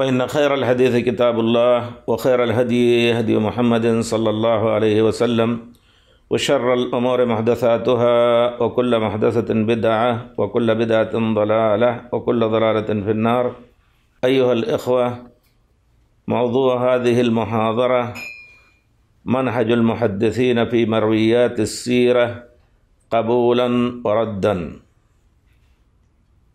فإن خير الحديث كتاب الله وخير الهدي هدي محمد صلى الله عليه وسلم وشر الأمور محدثاتها وكل محدثة بدعة وكل بدعة ضلالة وكل ضلالة في النار أيها الإخوة موضوع هذه المحاضرة منهج المحدثين في مرويات السيرة قبولا وردا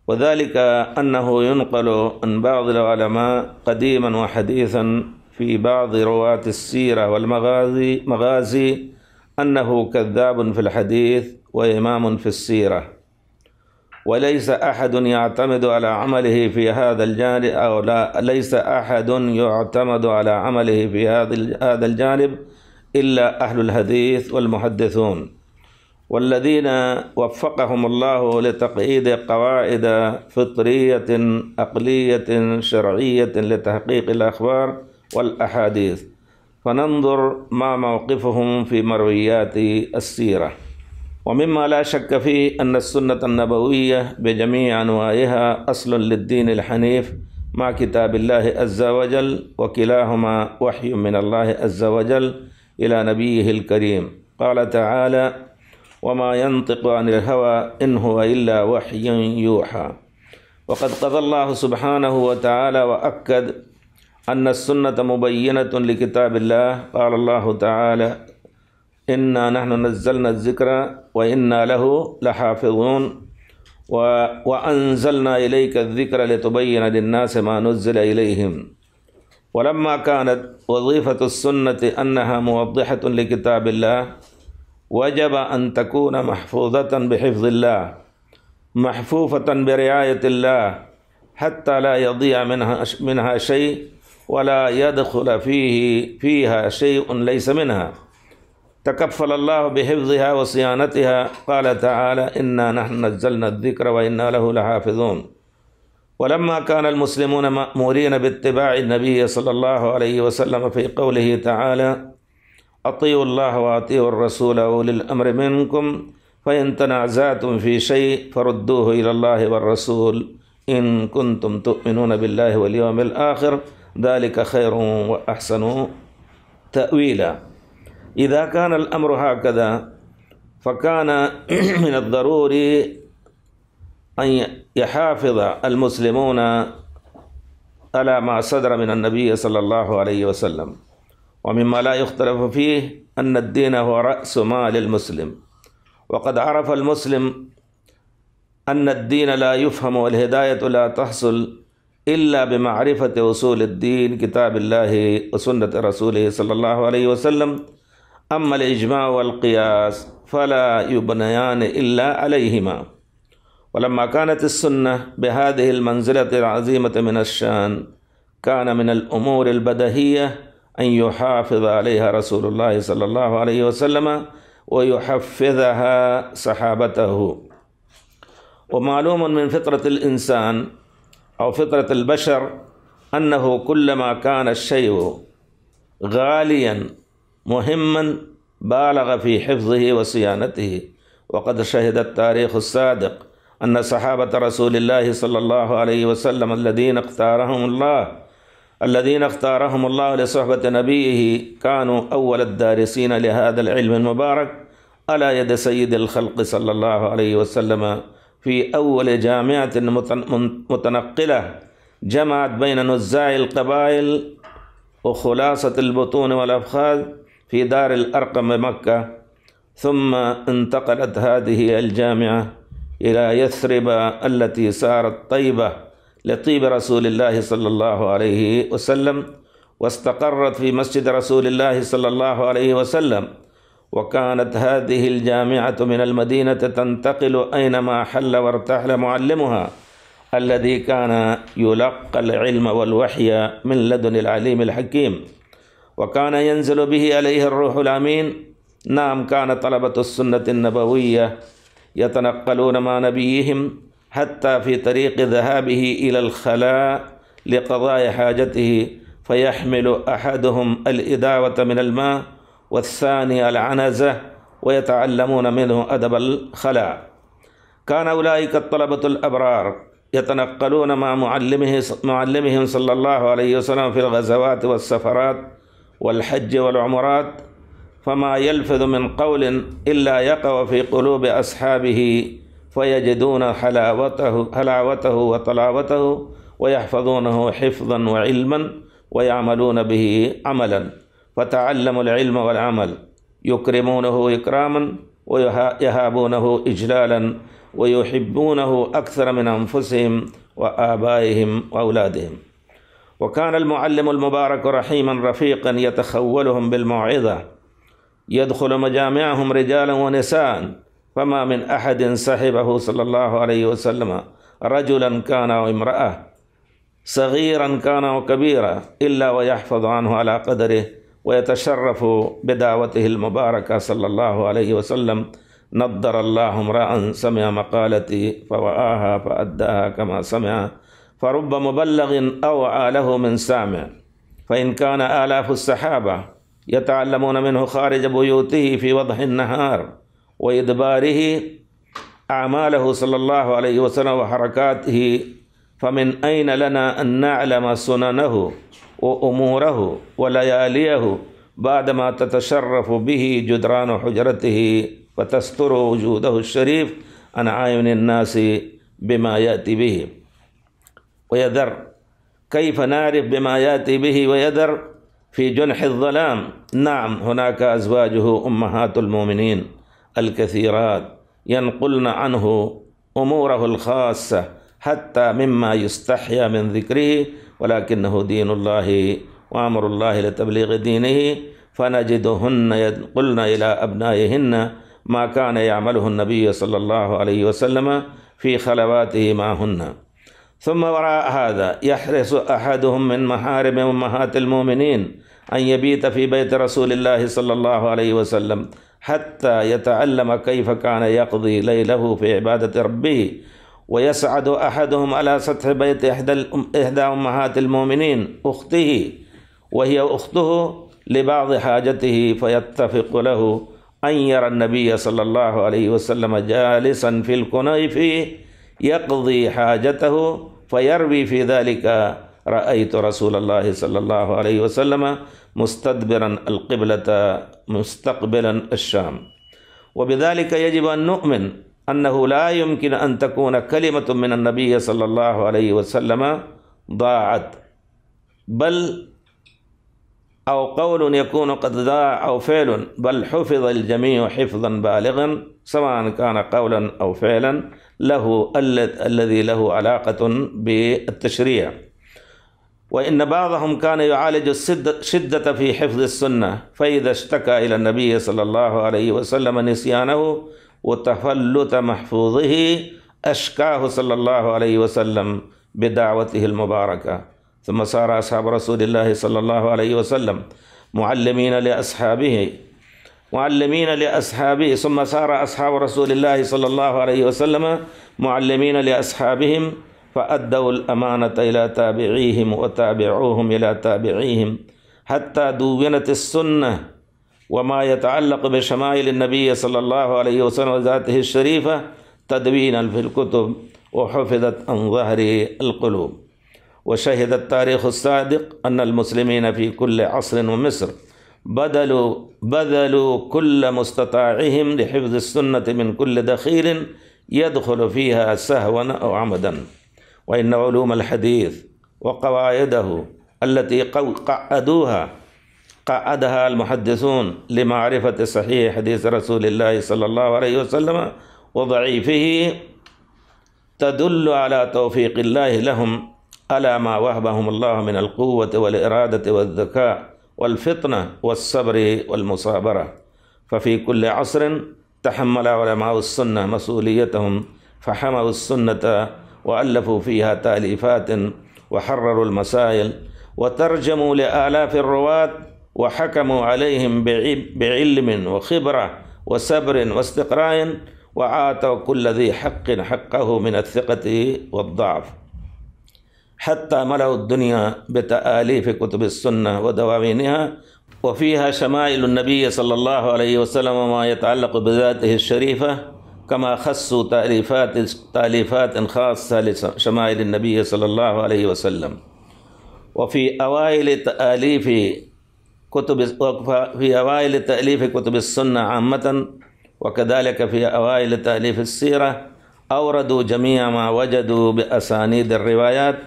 وذلك أنه ينقل عن بعض العلماء قديما وحديثا في بعض رواة السيرة والمغازي مغازي أنه كذاب في الحديث وإمام في السيرة وليس أحد يعتمد على عمله في هذا الجانب أو لا ليس أحد يعتمد على عمله في هذا الجانب إلا أهل الحديث والمحدثون والذين وفقهم الله لتقييد قواعد فطرية عقلية شرعية لتحقيق الأخبار والأحاديث فننظر ما موقفهم في مرويات السيرة ومما لا شك فيه أن السنة النبوية بجميع أنواعها أصل للدين الحنيف مع كتاب الله عز وجل وكلاهما وحي من الله عز وجل إلى نبيه الكريم قال تعالى وما ينطق عن الهوى إن هو إلا وحي يوحى وقد قضى الله سبحانه وتعالى وأكد أن السنة مبينة لكتاب الله قال الله تعالى إنا نحن نزلنا الذكر وإنا له لحافظون وأنزلنا إليك الذكر لتبين للناس ما نزل إليهم ولما كانت وظيفة السنة أنها موضحة لكتاب الله وجب أن تكون محفوظة بحفظ الله محفوفة برعاية الله حتى لا يضيع منها منها شيء ولا يدخل فيه فيها شيء ليس منها تكفل الله بحفظها وصيانتها قال تعالى إنا نحن نزلنا الذكر وإنا له لحافظون ولما كان المسلمون مأمورين باتباع النبي صلى الله عليه وسلم في قوله تعالى أطيعوا الله وأطيعوا الرسول وأولي الأمر منكم فإن تنازعتم في شيء فردوه إلى الله والرسول إن كنتم تؤمنون بالله واليوم الآخر ذلك خير وأحسن تأويلا إذا كان الأمر هكذا فكان من الضروري أن يحافظ المسلمون على ما صدر من النبي صلى الله عليه وسلم ومما لا يختلف فيه أن الدين هو رأس مال المسلم وقد عرف المسلم أن الدين لا يفهم والهداية لا تحصل إلا بمعرفة أصول الدين كتاب الله وسنة رسوله صلى الله عليه وسلم أما الإجماع والقياس فلا يبنيان إلا عليهما ولما كانت السنة بهذه المنزلة العظيمة من الشان كان من الأمور البدهية أن يحافظ عليها رسول الله صلى الله عليه وسلم ويحفظها صحابته ومعلوم من فطرة الإنسان أو فطرة البشر أنه كلما كان الشيء غاليا مهما بالغ في حفظه وصيانته وقد شهد التاريخ الصادق أن صحابة رسول الله صلى الله عليه وسلم الذين اختارهم الله الذين اختارهم الله لصحبة نبيه كانوا أول الدارسين لهذا العلم المبارك على يد سيد الخلق صلى الله عليه وسلم في أول جامعة متنقلة جمعت بين نزاع القبائل وخلاصة البطون والأفخاذ في دار الأرقم مكة ثم انتقلت هذه الجامعة إلى يثرب التي صارت طيبة لطيب رسول الله صلى الله عليه وسلم واستقرت في مسجد رسول الله صلى الله عليه وسلم وكانت هذه الجامعة من المدينة تنتقل أينما حل وارتحل معلمها الذي كان يلقى العلم والوحي من لدن العليم الحكيم وكان ينزل به عليه الروح الأمين نعم كان طلبة السنة النبوية يتنقلون مع نبيهم حتى في طريق ذهابه إلى الخلاء لقضاء حاجته فيحمل أحدهم الإداوة من الماء والثاني العنزة ويتعلمون منه أدب الخلاء كان أولئك الطلبة الأبرار يتنقلون مع معلمه معلمهم صلى الله عليه وسلم في الغزوات والسفرات والحج والعمرات فما يلفظ من قول إلا يقع في قلوب أصحابه فيجدون حلاوته حلاوته وطلاوته ويحفظونه حفظا وعلما ويعملون به عملا فتعلموا العلم والعمل يكرمونه إكراما ويهابونه إجلالا ويحبونه أكثر من أنفسهم وآبائهم وأولادهم وكان المعلم المبارك رحيما رفيقا يتخولهم بالموعظة يدخل مجامعهم رجالا ونساء فما من أحد صحبه صلى الله عليه وسلم رجلا كان أو امرأة صغيرا كان أو كبيرا إلا ويحفظ عنه على قدره ويتشرف بدعوته المباركة صلى الله عليه وسلم نضر الله امرأ سمع مقالتي فوآها فأداها كما سمع فرب مبلغ أوعى له من سامع فإن كان آلاف السحابة يتعلمون منه خارج بيوته في وضح النهار وإدباره أعماله صلى الله عليه وسلم وحركاته فمن أين لنا أن نعلم سننه وأموره ولياليه بعدما تتشرف به جدران حجرته وتستر وجوده الشريف عن عين الناس بما يأتي به ويذر كيف نعرف بما يأتي به ويذر في جنح الظلام نعم هناك أزواجه أمهات المؤمنين الكثيرات ينقلن عنه أموره الخاصة حتى مما يستحيا من ذكره ولكنه دين الله وأمر الله لتبليغ دينه فنجدهن ينقلن إلى أبنائهن ما كان يعمله النبي صلى الله عليه وسلم في خلواته معهن ثم وراء هذا يحرص أحدهم من محارم أمهات المؤمنين أن يبيت في بيت رسول الله صلى الله عليه وسلم حتى يتعلم كيف كان يقضي ليله في عبادة ربه ويسعد أحدهم على سطح بيت إحدى, إحدى أمهات المؤمنين أخته وهي أخته لبعض حاجته فيتفق له أن يرى النبي صلى الله عليه وسلم جالسا في الكنيف يقضي حاجته فيروي في ذلك رأيت رسول الله صلى الله عليه وسلم مستدبرا القبلة مستقبلا الشام وبذلك يجب أن نؤمن أنه لا يمكن أن تكون كلمة من النبي صلى الله عليه وسلم ضاعت بل أو قول يكون قد ضاع أو فعل بل حفظ الجميع حفظا بالغا سواء كان قولا أو فعلا له الذي له علاقة بالتشريع وإن بعضهم كان يعالج الشدة في حفظ السنة فإذا اشتكى إلى النبي صلى الله عليه وسلم نسيانه وتفلت محفوظه أشكاه صلى الله عليه وسلم بدعوته المباركة ثم صار أصحاب رسول الله صلى الله عليه وسلم معلمين لأصحابه معلمين لأصحابه ثم صار أصحاب رسول الله صلى الله عليه وسلم معلمين لأصحابهم فأدوا الأمانة إلى تابعيهم وتابعوهم إلى تابعيهم حتى دونت السنة وما يتعلق بشمائل النبي صلى الله عليه وسلم وذاته الشريفة تدوينا في الكتب وحفظت عن ظهر القلوب وشهد التاريخ الصادق أن المسلمين في كل عصر ومصر بدلوا بذلوا كل مستطاعهم لحفظ السنة من كل دخيل يدخل فيها سهوا أو عمدا وإن علوم الحديث وقواعده التي قعدوها قعدها المحدثون لمعرفة صحيح حديث رسول الله صلى الله عليه وسلم وضعيفه تدل على توفيق الله لهم على ما وهبهم الله من القوة والإرادة والذكاء والفطنة والصبر والمصابرة ففي كل عصر تحمل علماء السنة مسؤوليتهم فحموا السنة وألفوا فيها تأليفات وحرروا المسائل وترجموا لآلاف الرواة وحكموا عليهم بعلم وخبرة وصبر واستقراء وعاتوا كل ذي حق حقه من الثقة والضعف حتى ملأوا الدنيا بتآليف كتب السنة ودواوينها وفيها شمائل النبي صلى الله عليه وسلم وما يتعلق بذاته الشريفة كما خصوا تأليفات تأليفات خاصة لشمائل النبي صلى الله عليه وسلم وفي أوائل تأليف كتب في أوائل تأليف كتب السنة عامة وكذلك في أوائل تأليف السيرة أوردوا جميع ما وجدوا بأسانيد الروايات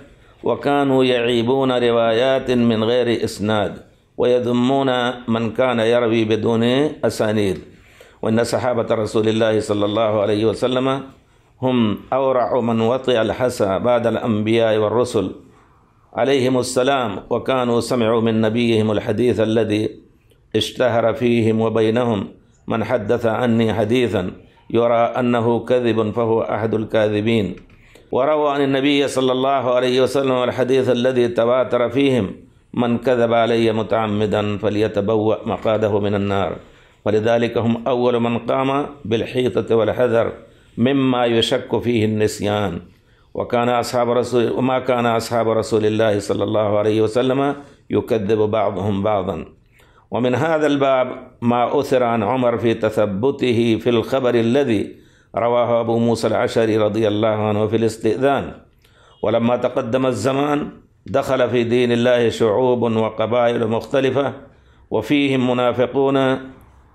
وكانوا يعيبون روايات من غير إسناد ويذمون من كان يروي بدون أسانيد وأن صحابة رسول الله صلى الله عليه وسلم هم أورع من وطئ الحسى بعد الأنبياء والرسل عليهم السلام وكانوا سمعوا من نبيهم الحديث الذي اشتهر فيهم وبينهم من حدث عني حديثا يرى أنه كذب فهو أحد الكاذبين وروى عن النبي صلى الله عليه وسلم الحديث الذي تواتر فيهم من كذب علي متعمدا فليتبوأ مقاده من النار ولذلك هم أول من قام بالحيطة والحذر مما يشك فيه النسيان وكان أصحاب رسول وما كان أصحاب رسول الله صلى الله عليه وسلم يكذب بعضهم بعضا ومن هذا الباب ما أثر عن عمر في تثبته في الخبر الذي رواه أبو موسى العشري رضي الله عنه في الاستئذان ولما تقدم الزمان دخل في دين الله شعوب وقبائل مختلفة وفيهم منافقون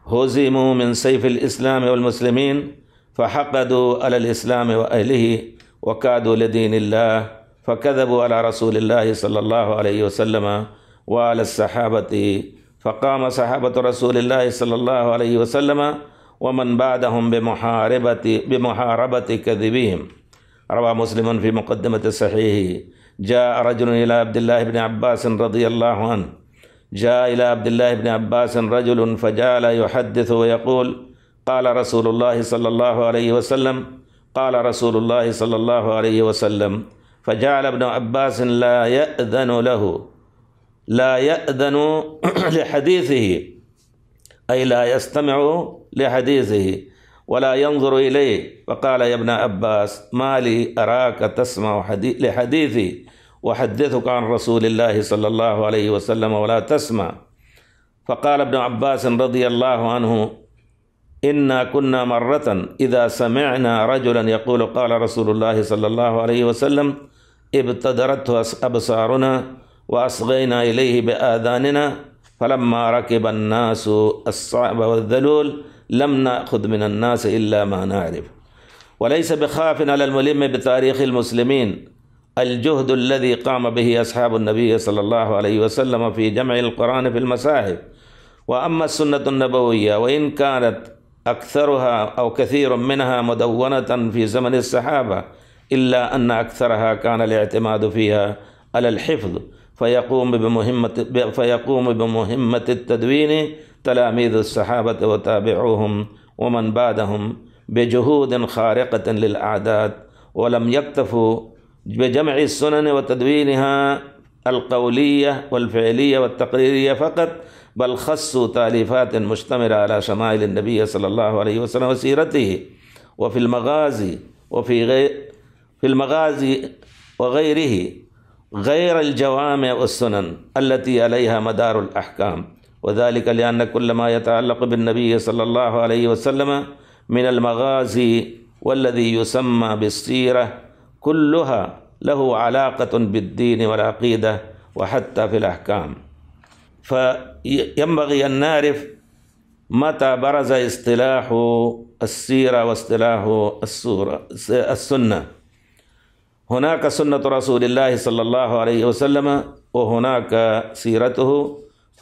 هزموا من سيف الإسلام والمسلمين فحقدوا على الإسلام وأهله وكادوا لدين الله فكذبوا على رسول الله صلى الله عليه وسلم وعلى الصحابة فقام صحابة رسول الله صلى الله عليه وسلم ومن بعدهم بمحاربة بمحاربة كذبهم روى مسلم في مقدمة صحيحه جاء رجل إلى عبد الله بن عباس رضي الله عنه جاء إلى عبد الله بن عباس رجل فجعل يحدث ويقول قال رسول الله صلى الله عليه وسلم قال رسول الله صلى الله عليه وسلم فجعل ابن عباس لا يأذن له لا يأذن لحديثه أي لا يستمع لحديثه ولا ينظر إليه وقال يا ابن عباس ما لي أراك تسمع لحديثي وحدثك عن رسول الله صلى الله عليه وسلم ولا تسمع فقال ابن عباس رضي الله عنه إنا كنا مرة إذا سمعنا رجلا يقول قال رسول الله صلى الله عليه وسلم ابتدرته أبصارنا وأصغينا إليه بآذاننا فلما ركب الناس الصعب والذلول لم نأخذ من الناس إلا ما نعرف وليس بخاف على الملم بتاريخ المسلمين الجهد الذي قام به أصحاب النبي صلى الله عليه وسلم في جمع القرآن في المصاحف وأما السنة النبوية وإن كانت أكثرها أو كثير منها مدونة في زمن الصحابة إلا أن أكثرها كان الاعتماد فيها على الحفظ فيقوم بمهمة فيقوم بمهمة التدوين تلاميذ الصحابة وتابعوهم ومن بعدهم بجهود خارقة للأعداد ولم يكتفوا بجمع السنن وتدوينها القولية والفعلية والتقريرية فقط بل خصوا تأليفات مشتملة على شمائل النبي صلى الله عليه وسلم وسيرته وفي المغازي وفي غير في المغازي وغيره غير الجوامع والسنن التي عليها مدار الأحكام وذلك لأن كل ما يتعلق بالنبي صلى الله عليه وسلم من المغازي والذي يسمى بالسيرة كلها له علاقة بالدين والعقيدة وحتى في الأحكام فينبغي أن نعرف متى برز اصطلاح السيرة واصطلاح السورة السنة هناك سنة رسول الله صلى الله عليه وسلم وهناك سيرته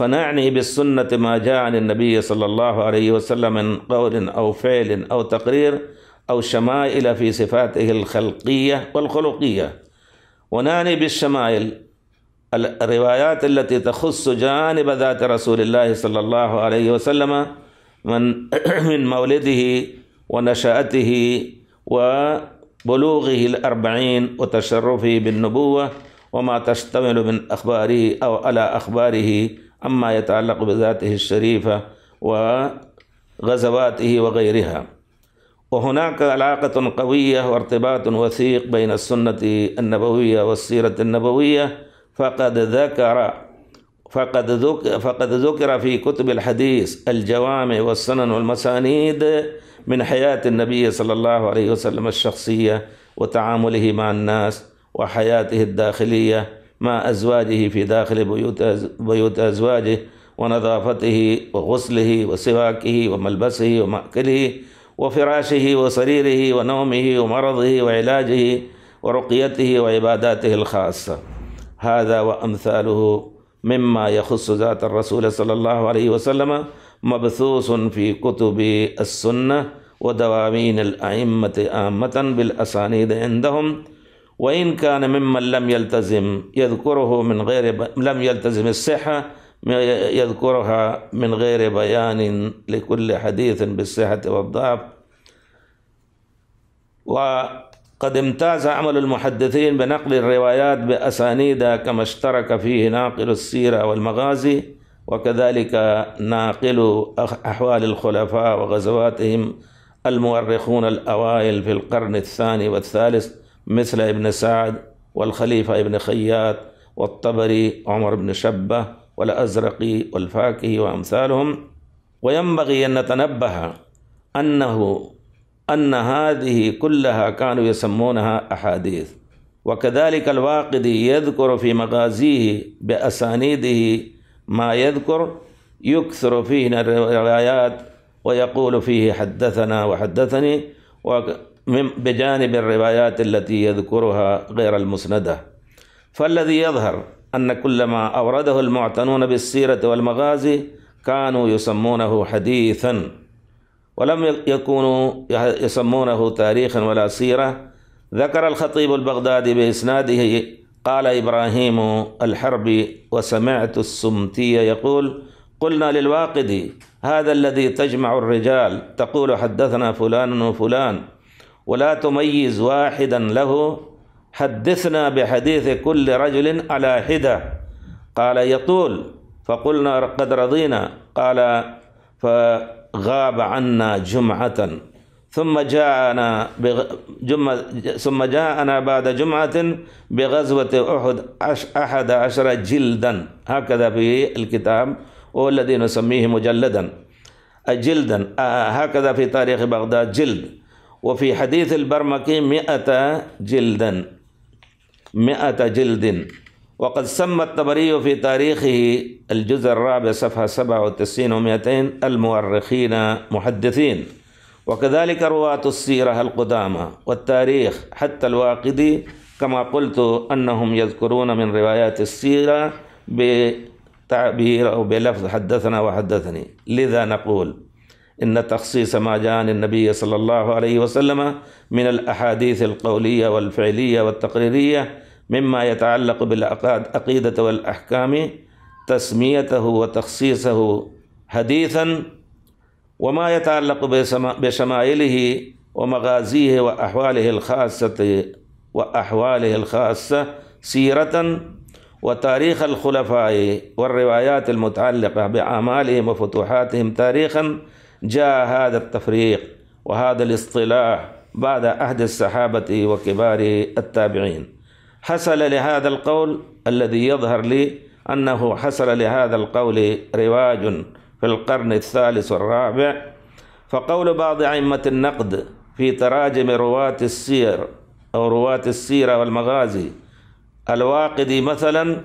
فنعني بالسنة ما جاء عن النبي صلى الله عليه وسلم من قول أو فعل أو تقرير أو شمائل في صفاته الخلقية والخلقية ونعني بالشمائل الروايات التي تخص جانب ذات رسول الله صلى الله عليه وسلم من من مولده ونشأته وبلوغه الأربعين وتشرفه بالنبوة وما تشتمل من أخباره أو على أخباره أما يتعلق بذاته الشريفة وغزواته وغيرها وهناك علاقة قوية وارتباط وثيق بين السنة النبوية والسيرة النبوية فقد ذكر فقد ذكر, فقد ذكر في كتب الحديث الجوامع والسنن والمسانيد من حياة النبي صلى الله عليه وسلم الشخصية وتعامله مع الناس وحياته الداخلية مع أزواجه في داخل بيوت بيوت أزواجه ونظافته وغسله وسواكه وملبسه ومأكله وفراشه وسريره ونومه ومرضه وعلاجه ورقيته وعباداته الخاصة هذا وأمثاله مما يخص ذات الرسول صلى الله عليه وسلم مبثوث في كتب السنة ودواوين الأئمة عامة بالأسانيد عندهم وإن كان ممن لم يلتزم يذكره من غير لم يلتزم الصحة يذكرها من غير بيان لكل حديث بالصحة والضعف وقد امتاز عمل المحدثين بنقل الروايات بأسانيدها كما اشترك فيه ناقل السيرة والمغازي وكذلك ناقل أحوال الخلفاء وغزواتهم المؤرخون الأوائل في القرن الثاني والثالث مثل ابن سعد والخليفة ابن خياط والطبري عمر بن شبه والأزرق والفاكه وأمثالهم وينبغي أن نتنبه أنه أن هذه كلها كانوا يسمونها أحاديث وكذلك الواقد يذكر في مغازيه بأسانيده ما يذكر يكثر فيه الروايات ويقول فيه حدثنا وحدثني بجانب الروايات التي يذكرها غير المسندة فالذي يظهر أن كل ما أورده المعتنون بالسيرة والمغازي كانوا يسمونه حديثا ولم يكونوا يسمونه تاريخا ولا سيرة ذكر الخطيب البغدادي بإسناده قال إبراهيم الحربي وسمعت السمتي يقول قلنا للواقدي هذا الذي تجمع الرجال تقول حدثنا فلان وفلان ولا تميز واحدا له حدثنا بحديث كل رجل على حدة قال يطول فقلنا قد رضينا قال فغاب عنا جمعة ثم جاءنا بغ... ثم جاءنا بعد جمعة بغزوة أحد أحد عشر جلدا هكذا في الكتاب هو الذي نسميه مجلدا جلدا آه، هكذا في تاريخ بغداد جلد وفي حديث البرمكي مئة جلدا مئة جلد وقد سمى الطبري في تاريخه الجزء الرابع صفحة 97 و200 المؤرخين محدثين وكذلك رواة السيرة القدامى والتاريخ حتى الواقدي كما قلت أنهم يذكرون من روايات السيرة بتعبير أو بلفظ حدثنا وحدثني لذا نقول إن تخصيص ما جاء عن النبي صلى الله عليه وسلم من الأحاديث القولية والفعلية والتقريرية مما يتعلق بالعقيدة والأحكام تسميته وتخصيصه حديثا وما يتعلق بشمائله ومغازيه وأحواله الخاصة وأحواله الخاصة سيرة وتاريخ الخلفاء والروايات المتعلقة بأعمالهم وفتوحاتهم تاريخا جاء هذا التفريق وهذا الاصطلاح بعد عهد الصحابة وكبار التابعين حصل لهذا القول الذي يظهر لي أنه حصل لهذا القول رواج في القرن الثالث والرابع فقول بعض أئمة النقد في تراجم رواة السير أو رواة السيرة والمغازي الواقدي مثلا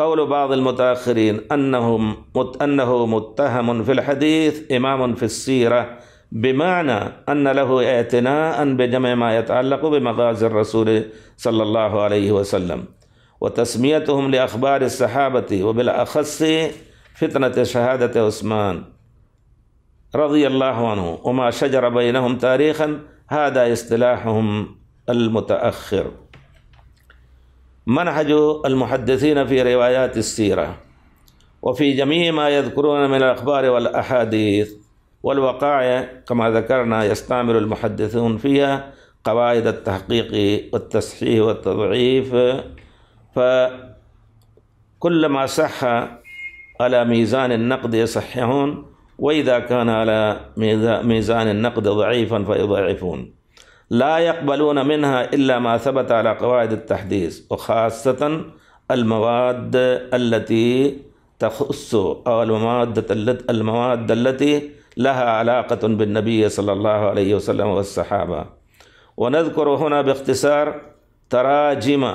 قول بعض المتأخرين أنهم مت أنه متهم في الحديث إمام في السيرة بمعنى أن له اعتناء بجمع ما يتعلق بمغازي الرسول صلى الله عليه وسلم وتسميتهم لأخبار الصحابة وبالأخص فتنة شهادة عثمان رضي الله عنه وما شجر بينهم تاريخا هذا اصطلاحهم المتأخر منهج المحدثين في روايات السيرة وفي جميع ما يذكرون من الأخبار والأحاديث والوقائع كما ذكرنا يستعمل المحدثون فيها قواعد التحقيق والتصحيح والتضعيف فكل ما صح على ميزان النقد يصححون وإذا كان على ميزان النقد ضعيفا فيضعفون لا يقبلون منها إلا ما ثبت على قواعد التحديث وخاصة المواد التي تخص أو المواد المواد التي لها علاقة بالنبي صلى الله عليه وسلم والصحابة ونذكر هنا باختصار تراجم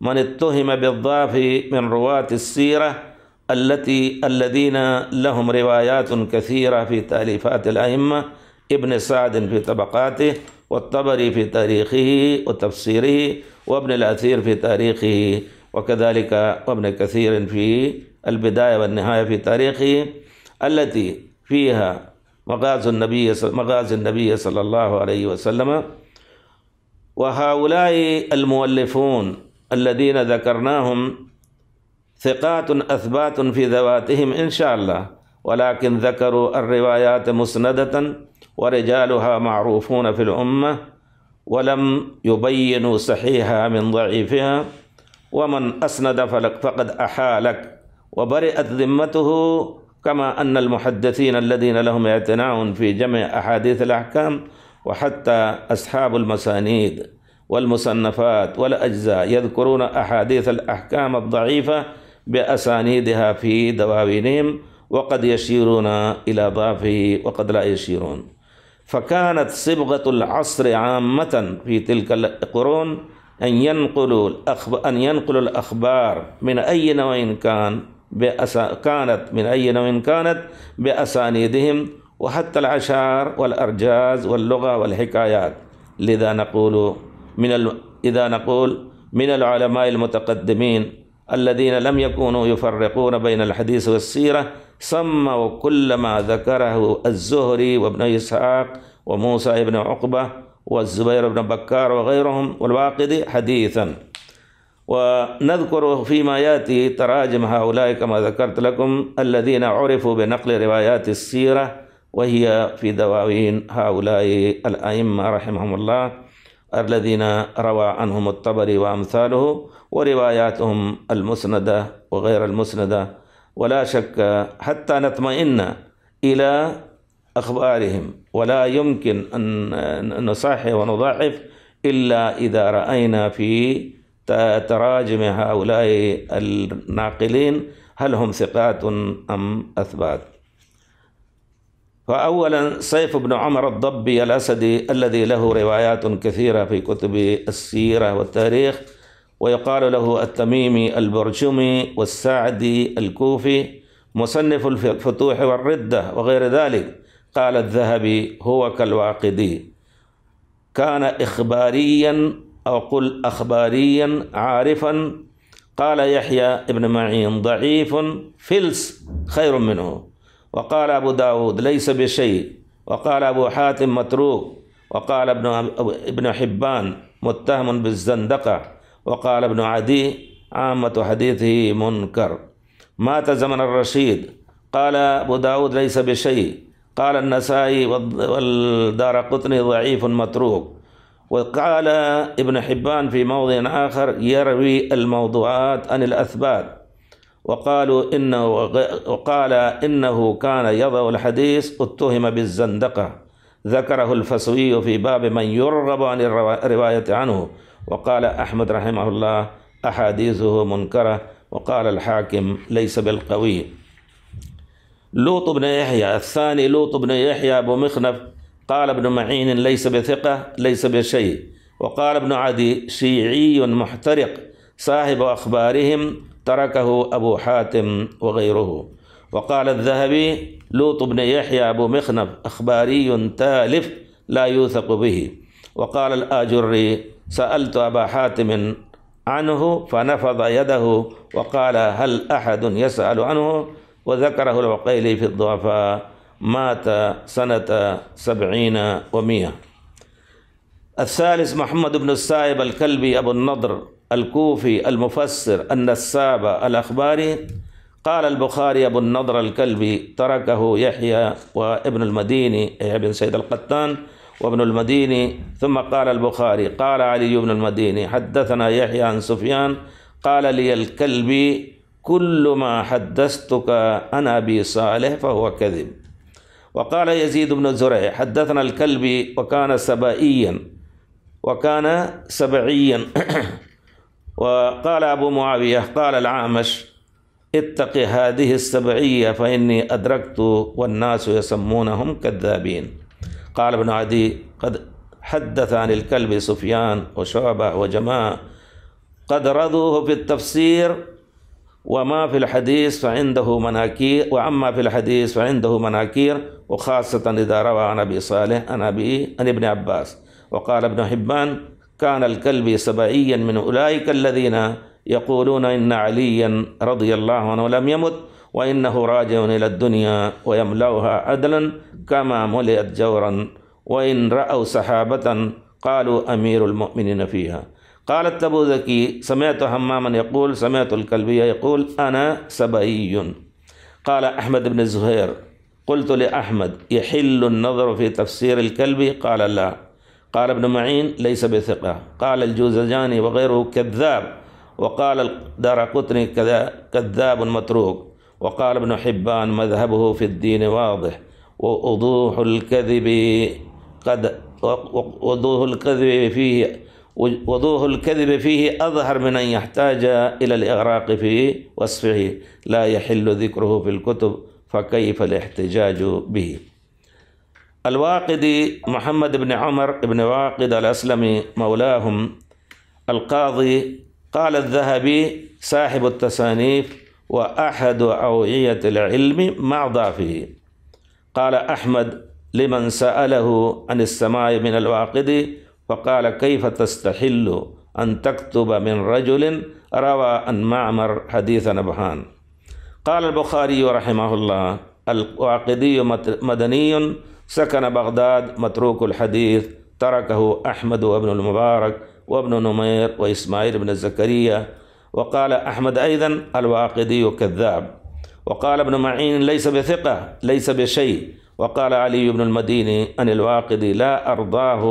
من اتهم بالضعف من رواة السيرة التي الذين لهم روايات كثيرة في تأليفات الأئمة ابن سعد في طبقاته والطبري في تاريخه وتفسيره وابن الأثير في تاريخه وكذلك وابن كثير في البداية والنهاية في تاريخه التي فيها مغازي النبي مغازي النبي صلى الله عليه وسلم وهؤلاء المؤلفون الذين ذكرناهم ثقات أثبات في ذواتهم إن شاء الله ولكن ذكروا الروايات مسندة ورجالها معروفون في الأمة ولم يبينوا صحيحها من ضعيفها ومن أسند فقد أحالك وبرئت ذمته كما أن المحدثين الذين لهم اعتناء في جمع أحاديث الأحكام وحتى أصحاب المسانيد والمصنفات والأجزاء يذكرون أحاديث الأحكام الضعيفة بأسانيدها في دواوينهم وقد يشيرون إلى ضعفه وقد لا يشيرون فكانت صبغة العصر عامة في تلك القرون أن ينقلوا الأخبار أن ينقلوا الأخبار من أي نوع كان بأسا كانت من أي نوع كانت بأسانيدهم وحتى العشار والأرجاز واللغة والحكايات لذا نقول من ال... إذا نقول من العلماء المتقدمين الذين لم يكونوا يفرقون بين الحديث والسيرة سمى كل ما ذكره الزهري وابن إسحاق وموسى ابن عقبة والزبير بن بكار وغيرهم والواقدي حديثا ونذكر فيما ياتي تراجم هؤلاء كما ذكرت لكم الذين عرفوا بنقل روايات السيرة وهي في دواوين هؤلاء الأئمة رحمهم الله الذين روى عنهم الطبري وأمثاله ورواياتهم المسندة وغير المسندة ولا شك حتى نطمئن إلى أخبارهم ولا يمكن أن نصحح ونضعف إلا إذا رأينا في تراجم هؤلاء الناقلين هل هم ثقات أم أثبات فأولا سيف بن عمر الضبي الأسدي الذي له روايات كثيرة في كتب السيرة والتاريخ ويقال له التميمي البرجمي والسعدي الكوفي مصنف الفتوح والردة وغير ذلك قال الذهبي هو كالواقدي كان إخباريا أو قل أخباريا عارفا قال يحيى ابن معين ضعيف فلس خير منه وقال أبو داود ليس بشيء وقال أبو حاتم متروك وقال ابن ابن حبان متهم بالزندقة وقال ابن عدي عامة حديثه منكر مات زمن الرشيد قال أبو داود ليس بشيء قال النسائي والدار قطني ضعيف متروك وقال ابن حبان في موضع آخر يروي الموضوعات عن الأثبات وقالوا إنه وقال إنه كان يضع الحديث اتهم بالزندقة ذكره الفسوي في باب من يرغب عن الرواية عنه وقال أحمد رحمه الله أحاديثه منكرة وقال الحاكم ليس بالقوي لوط بن يحيى الثاني لوط بن يحيى أبو مخنف قال ابن معين ليس بثقة ليس بشيء وقال ابن عدي شيعي محترق صاحب أخبارهم تركه أبو حاتم وغيره وقال الذهبي لوط بن يحيى أبو مخنف أخباري تالف لا يوثق به وقال الآجري سألت أبا حاتم عنه فنفض يده وقال هل أحد يسأل عنه وذكره العقيلي في الضعفاء مات سنة سبعين ومئة الثالث محمد بن السائب الكلبي أبو النضر الكوفي المفسر النساب الأخباري قال البخاري أبو النضر الكلبي تركه يحيى وابن المديني يحيى بن سيد القطان وابن المديني ثم قال البخاري قال علي بن المديني حدثنا يحيى عن سفيان قال لي الكلبي كل ما حدثتك أنا أبي صالح فهو كذب وقال يزيد بن زريع حدثنا الكلبي وكان سبائيا وكان سبعيا وقال أبو معاوية قال العامش اتق هذه السبعية فإني أدركت والناس يسمونهم كذابين قال ابن عدي قد حدث عن الكلب سفيان وشعبة وجماعة قد رضوه في التفسير وما في الحديث فعنده مناكير وعما في الحديث فعنده مناكير وخاصة إذا روى عن أبي صالح عن أبي عن ابن عباس وقال ابن حبان كان الكلب سبعيا من أولئك الذين يقولون إن عليا رضي الله عنه لم يمت وإنه راجع إلى الدنيا ويملأها عدلا كما ملئت جورا وإن رأوا سحابة قالوا أمير المؤمنين فيها قالت أبو ذكي سمعت حماما يقول سمعت الكلبية يقول أنا سبئي قال أحمد بن زهير قلت لأحمد يحل النظر في تفسير الكلب قال لا قال ابن معين ليس بثقة قال الجوزجاني وغيره كذاب وقال الدار قطني كذاب متروك وقال ابن حبان مذهبه في الدين واضح ووضوح الكذب قد وضوح الكذب فيه وضوح الكذب فيه أظهر من أن يحتاج إلى الإغراق في وصفه لا يحل ذكره في الكتب فكيف الاحتجاج به الواقدي محمد بن عمر بن واقد الأسلمي مولاهم القاضي قال الذهبي صاحب التصانيف وأحد أوعية العلم مع ضعفه قال أحمد لمن سأله عن السماع من الواقد فقال كيف تستحل أن تكتب من رجل روى عن معمر حديث نبهان قال البخاري رحمه الله الواقدي مدني سكن بغداد متروك الحديث تركه أحمد وابن المبارك وابن نمير وإسماعيل بن زكريا وقال أحمد أيضا الواقدي كذاب وقال ابن معين ليس بثقة ليس بشيء وقال علي بن المديني عن الواقدي لا أرضاه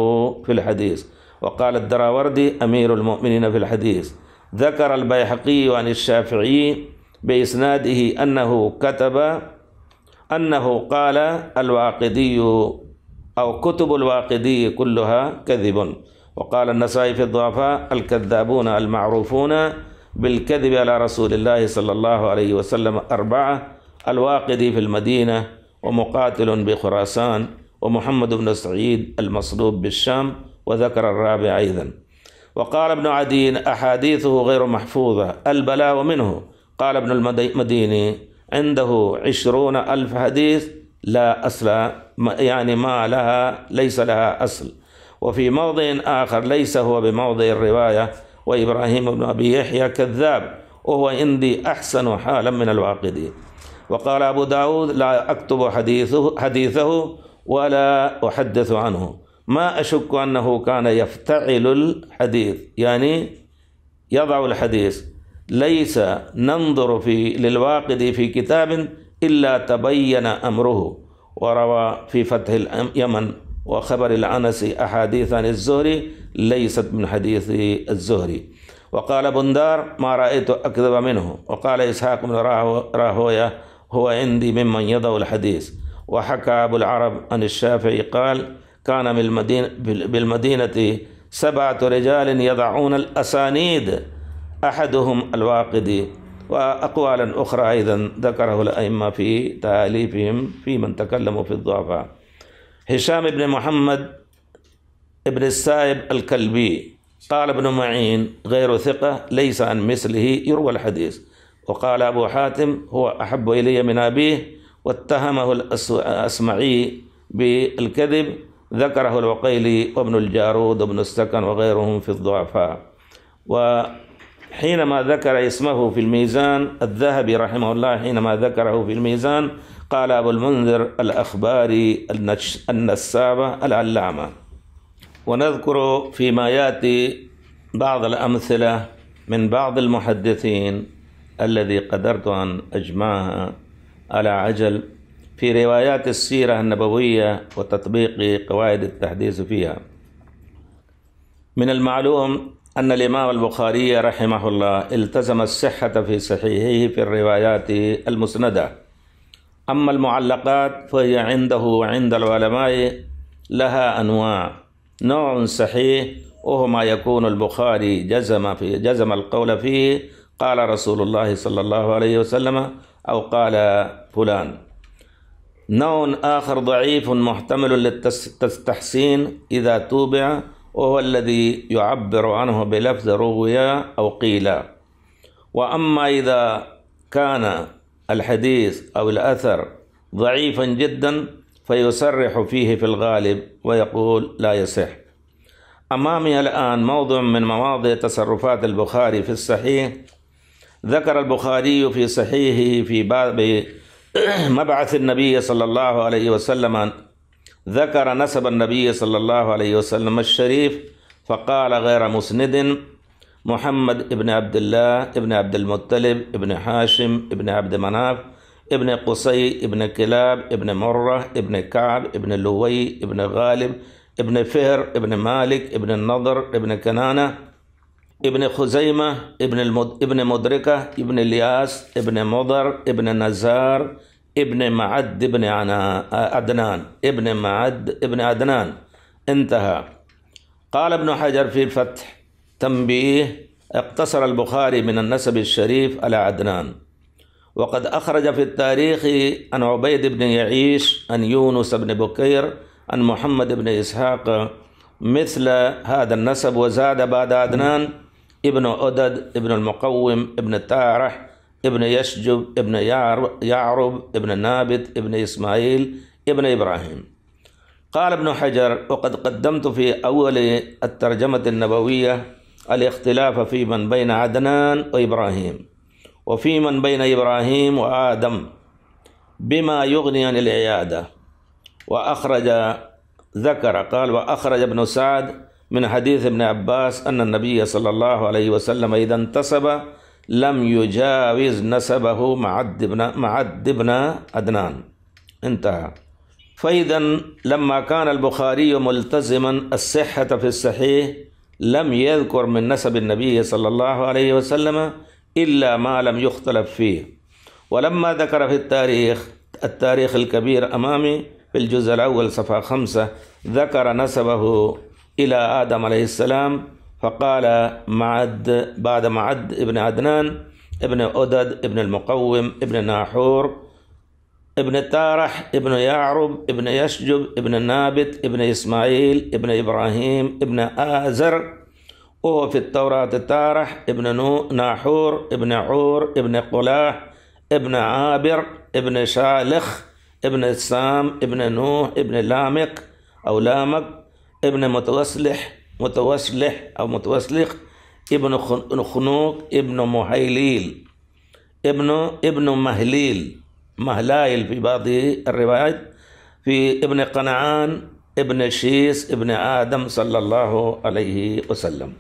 في الحديث وقال الدراوردي أمير المؤمنين في الحديث ذكر البيحقي عن الشافعي بإسناده أنه كتب أنه قال الواقدي أو كتب الواقدي كلها كذب وقال النسائي في الضعفاء الكذابون المعروفون بالكذب على رسول الله صلى الله عليه وسلم أربعة الواقدي في المدينة ومقاتل بخراسان ومحمد بن سعيد المصلوب بالشام وذكر الرابع أيضا وقال ابن عدين أحاديثه غير محفوظة البلاء منه قال ابن المديني عنده عشرون ألف حديث لا أصل يعني ما لها ليس لها أصل وفي موضع آخر ليس هو بموضع الرواية وإبراهيم بن أبي يحيى كذاب وهو عندي أحسن حالا من الواقدي وقال أبو داود لا أكتب حديثه, حديثه ولا أحدث عنه ما أشك أنه كان يفتعل الحديث يعني يضع الحديث ليس ننظر في للواقد في كتاب إلا تبين أمره وروى في فتح اليمن وخبر العنس أحاديث عن الزهري ليست من حديث الزهري وقال بندار ما رأيت أكذب منه وقال إسحاق بن راهوية هو عندي ممن يضع الحديث وحكى أبو العرب عن الشافعي قال كان بالمدينة, بالمدينة سبعة رجال يضعون الأسانيد أحدهم الواقدي وأقوالا أخرى أيضا ذكره الأئمة في تأليفهم في من تكلموا في الضعفاء هشام بن محمد بن السائب الكلبي قال ابن معين غير ثقة ليس عن مثله يروى الحديث وقال أبو حاتم هو أحب إلي من أبيه واتهمه الأسمعي بالكذب ذكره العقيلي وابن الجارود وابن السكن وغيرهم في الضعفاء وحينما ذكر اسمه في الميزان الذهبي رحمه الله حينما ذكره في الميزان قال أبو المنذر الأخباري النسابة العلامة ونذكر فيما يأتي بعض الأمثلة من بعض المحدثين الذي قدرت أن أجمعها على عجل في روايات السيرة النبوية وتطبيق قواعد التحديث فيها من المعلوم أن الإمام البخاري رحمه الله التزم الصحة في صحيحه في الروايات المسندة أما المعلقات فهي عنده عند العلماء لها أنواع نوع صحيح وهو ما يكون البخاري جزم في جزم القول فيه قال رسول الله صلى الله عليه وسلم أو قال فلان نوع آخر ضعيف محتمل للتحسين إذا توبع وهو الذي يعبر عنه بلفظ رويا أو قيل وأما إذا كان الحديث أو الأثر ضعيفا جدا فيصرح فيه في الغالب ويقول لا يصح أمامي الآن موضع من مواضع تصرفات البخاري في الصحيح ذكر البخاري في صحيحه في باب مبعث النبي صلى الله عليه وسلم ذكر نسب النبي صلى الله عليه وسلم الشريف فقال غير مسند محمد ابن عبد الله ابن عبد المطلب ابن هاشم ابن عبد مناف ابن قصي ابن كلاب ابن مرة ابن كعب ابن لوي ابن غالب ابن فهر ابن مالك ابن النضر ابن كنانة ابن خزيمة ابن المد... ابن مدركة ابن الياس ابن مضر ابن نزار ابن معد ابن عدنان ابن معد ابن عدنان انتهى قال ابن حجر في الفتح تنبيه اقتصر البخاري من النسب الشريف على عدنان وقد أخرج في التاريخ عن عبيد بن يعيش عن يونس بن بكير عن محمد بن إسحاق مثل هذا النسب وزاد بعد عدنان ابن أدد ابن المقوم ابن تارح ابن يشجب ابن يعرب ابن نابت ابن إسماعيل ابن إبراهيم قال ابن حجر وقد قدمت في أول الترجمة النبوية الاختلاف في من بين عدنان وإبراهيم وفي من بين إبراهيم وآدم بما يغني عن العيادة وأخرج ذكر قال وأخرج ابن سعد من حديث ابن عباس أن النبي صلى الله عليه وسلم إذا انتصب لم يجاوز نسبه معد ابن معد ابن عدنان انتهى فإذا لما كان البخاري ملتزما الصحة في الصحيح لم يذكر من نسب النبي صلى الله عليه وسلم إلا ما لم يختلف فيه ولما ذكر في التاريخ التاريخ الكبير أمامي في الجزء الأول صفحة خمسة ذكر نسبه إلى آدم عليه السلام فقال معد بعد معد ابن عدنان ابن أدد ابن المقوم ابن ناحور ابن تارح ابن يعرب ابن يشجب ابن نابت ابن إسماعيل ابن إبراهيم ابن آزر وهو في التوراة تارح ابن ناحور ابن عور ابن قلاح ابن عابر ابن شالخ ابن السام ابن نوح ابن لامق أو لامق ابن متوسلح متوسلح أو متوسلخ ابن خنوق ابن مهيليل ابن ابن مهليل مهلايل في بعض الروايات في ابن قنعان ابن شيس ابن آدم صلى الله عليه وسلم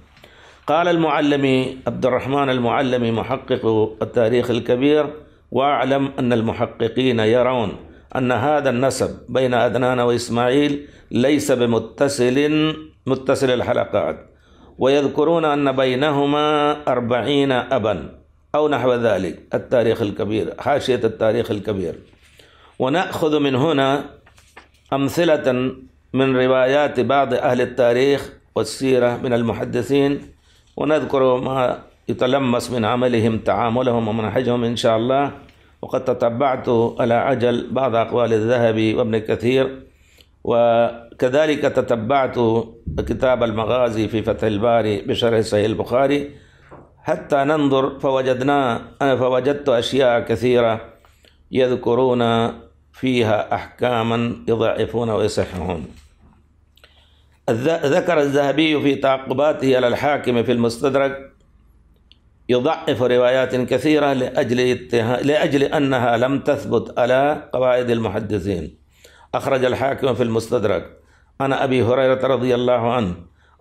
قال المعلمي عبد الرحمن المعلمي محقق التاريخ الكبير واعلم أن المحققين يرون أن هذا النسب بين أدنان وإسماعيل ليس بمتصل متصل الحلقات ويذكرون أن بينهما أربعين أبا أو نحو ذلك التاريخ الكبير حاشية التاريخ الكبير ونأخذ من هنا أمثلة من روايات بعض أهل التاريخ والسيرة من المحدثين ونذكر ما يتلمس من عملهم تعاملهم ومنهجهم إن شاء الله وقد تتبعت على عجل بعض أقوال الذهبي وابن كثير وكذلك تتبعت كتاب المغازي في فتح الباري بشرح صحيح البخاري حتى ننظر فوجدنا آه، فوجدت أشياء كثيرة يذكرون فيها أحكاما يضعفون ويصححون ذكر الذهبي في تعقباته على الحاكم في المستدرك يضعف روايات كثيرة لأجل, اتها... لأجل أنها لم تثبت على قواعد المحدثين أخرج الحاكم في المستدرك عن أبي هريرة رضي الله عنه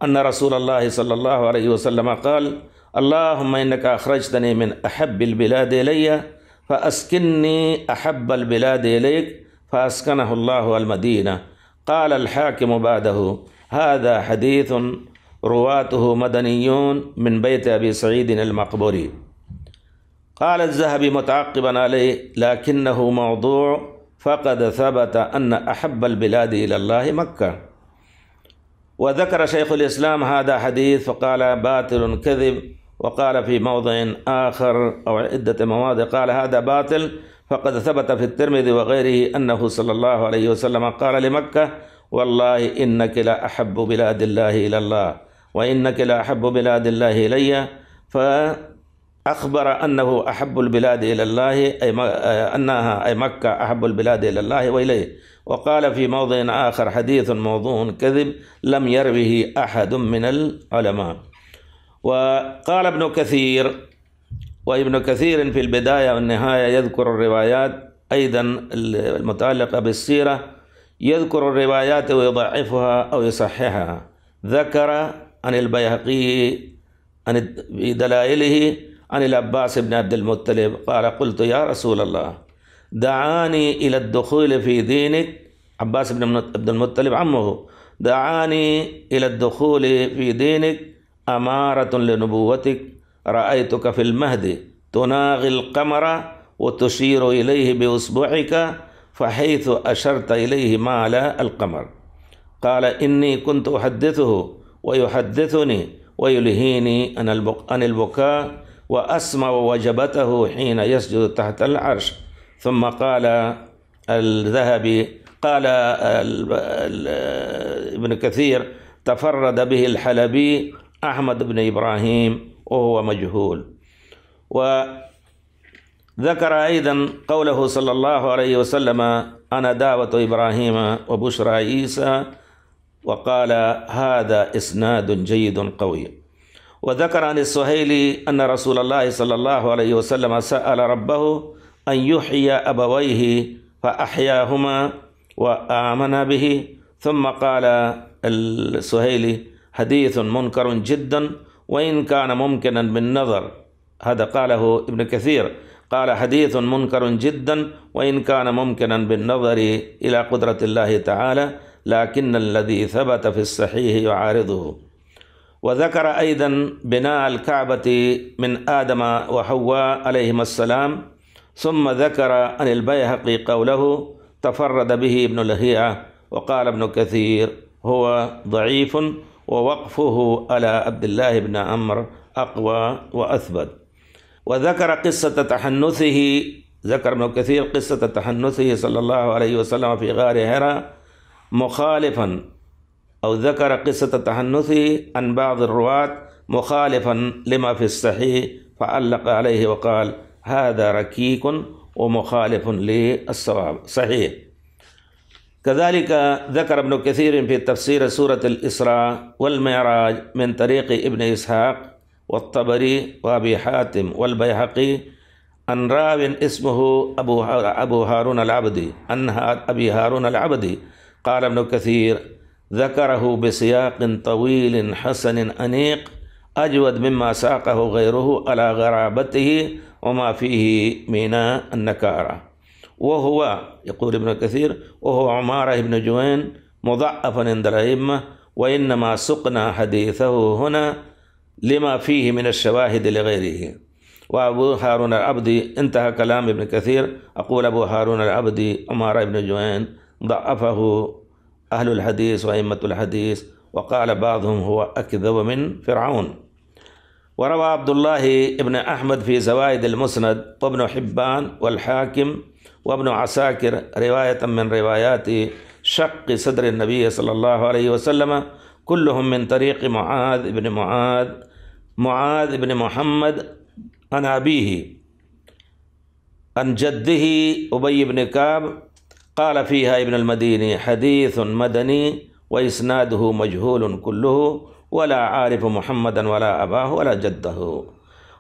أن رسول الله صلى الله عليه وسلم قال اللهم إنك أخرجتني من أحب البلاد إلي فأسكني أحب البلاد إليك فأسكنه الله المدينة قال الحاكم بعده هذا حديث رواته مدنيون من بيت أبي سعيد المقبوري قال الذهبي متعقبا عليه لكنه موضوع فقد ثبت أن أحب البلاد إلى الله مكة وذكر شيخ الإسلام هذا حديث فقال باطل كذب وقال في موضع آخر أو عدة مواضع قال هذا باطل فقد ثبت في الترمذي وغيره أنه صلى الله عليه وسلم قال لمكة والله إنك لا أحب بلاد الله إلى الله وإنك لا أحب بلاد الله إلي فأخبر أنه أحب البلاد إلى الله أي أنها أي مكة أحب البلاد إلى الله وإليه وقال في موضع آخر حديث موضوع كذب لم يروه أحد من العلماء وقال ابن كثير وابن كثير في البداية والنهاية يذكر الروايات أيضا المتعلقة بالسيرة يذكر الروايات ويضعفها أو يصححها ذكر عن البيهقي عن دلائله عن العباس بن عبد المطلب قال قلت يا رسول الله دعاني إلى الدخول في دينك عباس بن عبد المطلب عمه دعاني إلى الدخول في دينك أمارة لنبوتك رأيتك في المهد تناغي القمر وتشير إليه بإصبعك فحيث أشرت إليه مال القمر قال إني كنت أحدثه ويحدثني ويلهيني عن البكاء وأسمع وجبته حين يسجد تحت العرش ثم قال الذهبي قال ابن كثير تفرد به الحلبي أحمد بن إبراهيم وهو مجهول وذكر أيضا قوله صلى الله عليه وسلم أنا دعوة إبراهيم وبشرى عيسى وقال هذا إسناد جيد قوي وذكر عن السهيلي أن رسول الله صلى الله عليه وسلم سأل ربه أن يحيي أبويه فأحياهما وآمن به ثم قال السهيلي حديث منكر جدا وإن كان ممكنا بالنظر هذا قاله ابن كثير قال حديث منكر جدا وإن كان ممكنا بالنظر إلى قدرة الله تعالى لكن الذي ثبت في الصحيح يعارضه وذكر أيضا بناء الكعبة من آدم وحواء عليهما السلام ثم ذكر عن البيهقي قوله تفرد به ابن لهيعة وقال ابن كثير هو ضعيف ووقفه على عبد الله بن عمرو أقوى وأثبت وذكر قصة تحنثه ذكر ابن كثير قصة تحنثه صلى الله عليه وسلم في غار هراء مخالفا أو ذكر قصة تحنثه عن بعض الرواة مخالفا لما في الصحيح فعلق عليه وقال هذا ركيك ومخالف للصواب صحيح كذلك ذكر ابن كثير في تفسير سورة الإسراء والمعراج من طريق ابن إسحاق والطبري وأبي حاتم والبيهقي عن راو اسمه أبو أبو هارون العبدي أن أبي هارون العبدي قال ابن كثير ذكره بسياق طويل حسن أنيق أجود مما ساقه غيره على غرابته وما فيه من النكارة وهو يقول ابن كثير وهو عمارة بن جوين مضعفا عند الأئمة وإنما سقنا حديثه هنا لما فيه من الشواهد لغيره وأبو هارون العبدي انتهى كلام ابن كثير أقول أبو هارون العبدي عمارة بن جوين ضعفه أهل الحديث وأئمة الحديث وقال بعضهم هو أكذب من فرعون وروى عبد الله بن أحمد في زوائد المسند وابن حبان والحاكم وابن عساكر رواية من روايات شق صدر النبي صلى الله عليه وسلم كلهم من طريق معاذ بن معاذ معاذ بن محمد عن أبيه عن جده أبي بن كعب قال فيها ابن المديني حديث مدني وإسناده مجهول كله ولا عارف محمدا ولا أباه ولا جده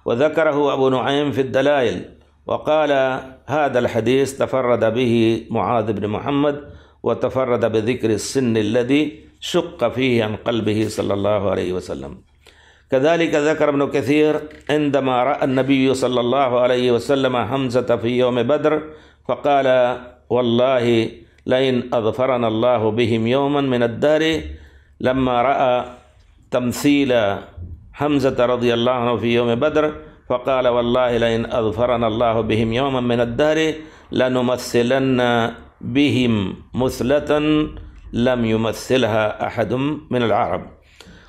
وذكره أبو نعيم في الدلائل وقال هذا الحديث تفرد به معاذ بن محمد وتفرد بذكر السن الذي شق فيه عن قلبه صلى الله عليه وسلم كذلك ذكر ابن كثير عندما رأى النبي صلى الله عليه وسلم حمزة في يوم بدر فقال والله لئن أظفرنا الله بهم يوما من الدار لما رأى تمثيل حمزة رضي الله عنه في يوم بدر فقال والله لئن أظفرنا الله بهم يوما من الدهر لنمثلن بهم مثلة لم يمثلها أحد من العرب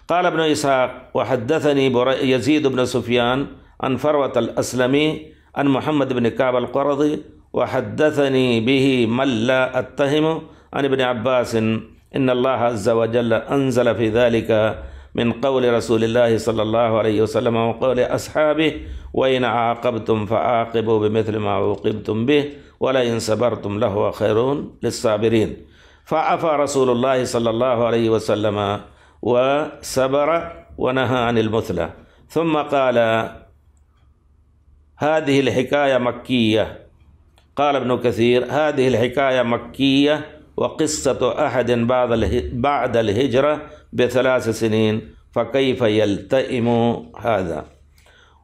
قال ابن إسحاق وحدثني يزيد بن سفيان عن فروة الأسلمي عن محمد بن كعب القرضي وحدثني به من لا أتهم عن ابن عباس إن الله عز وجل أنزل في ذلك من قول رسول الله صلى الله عليه وسلم وقول أصحابه وإن عاقبتم فعاقبوا بمثل ما عوقبتم به ولئن صبرتم لهو خير للصابرين فعفى رسول الله صلى الله عليه وسلم وصبر ونهى عن المثلى ثم قال هذه الحكاية مكية قال ابن كثير هذه الحكاية مكية وقصة أحد بعد الهجرة بثلاث سنين فكيف يلتئم هذا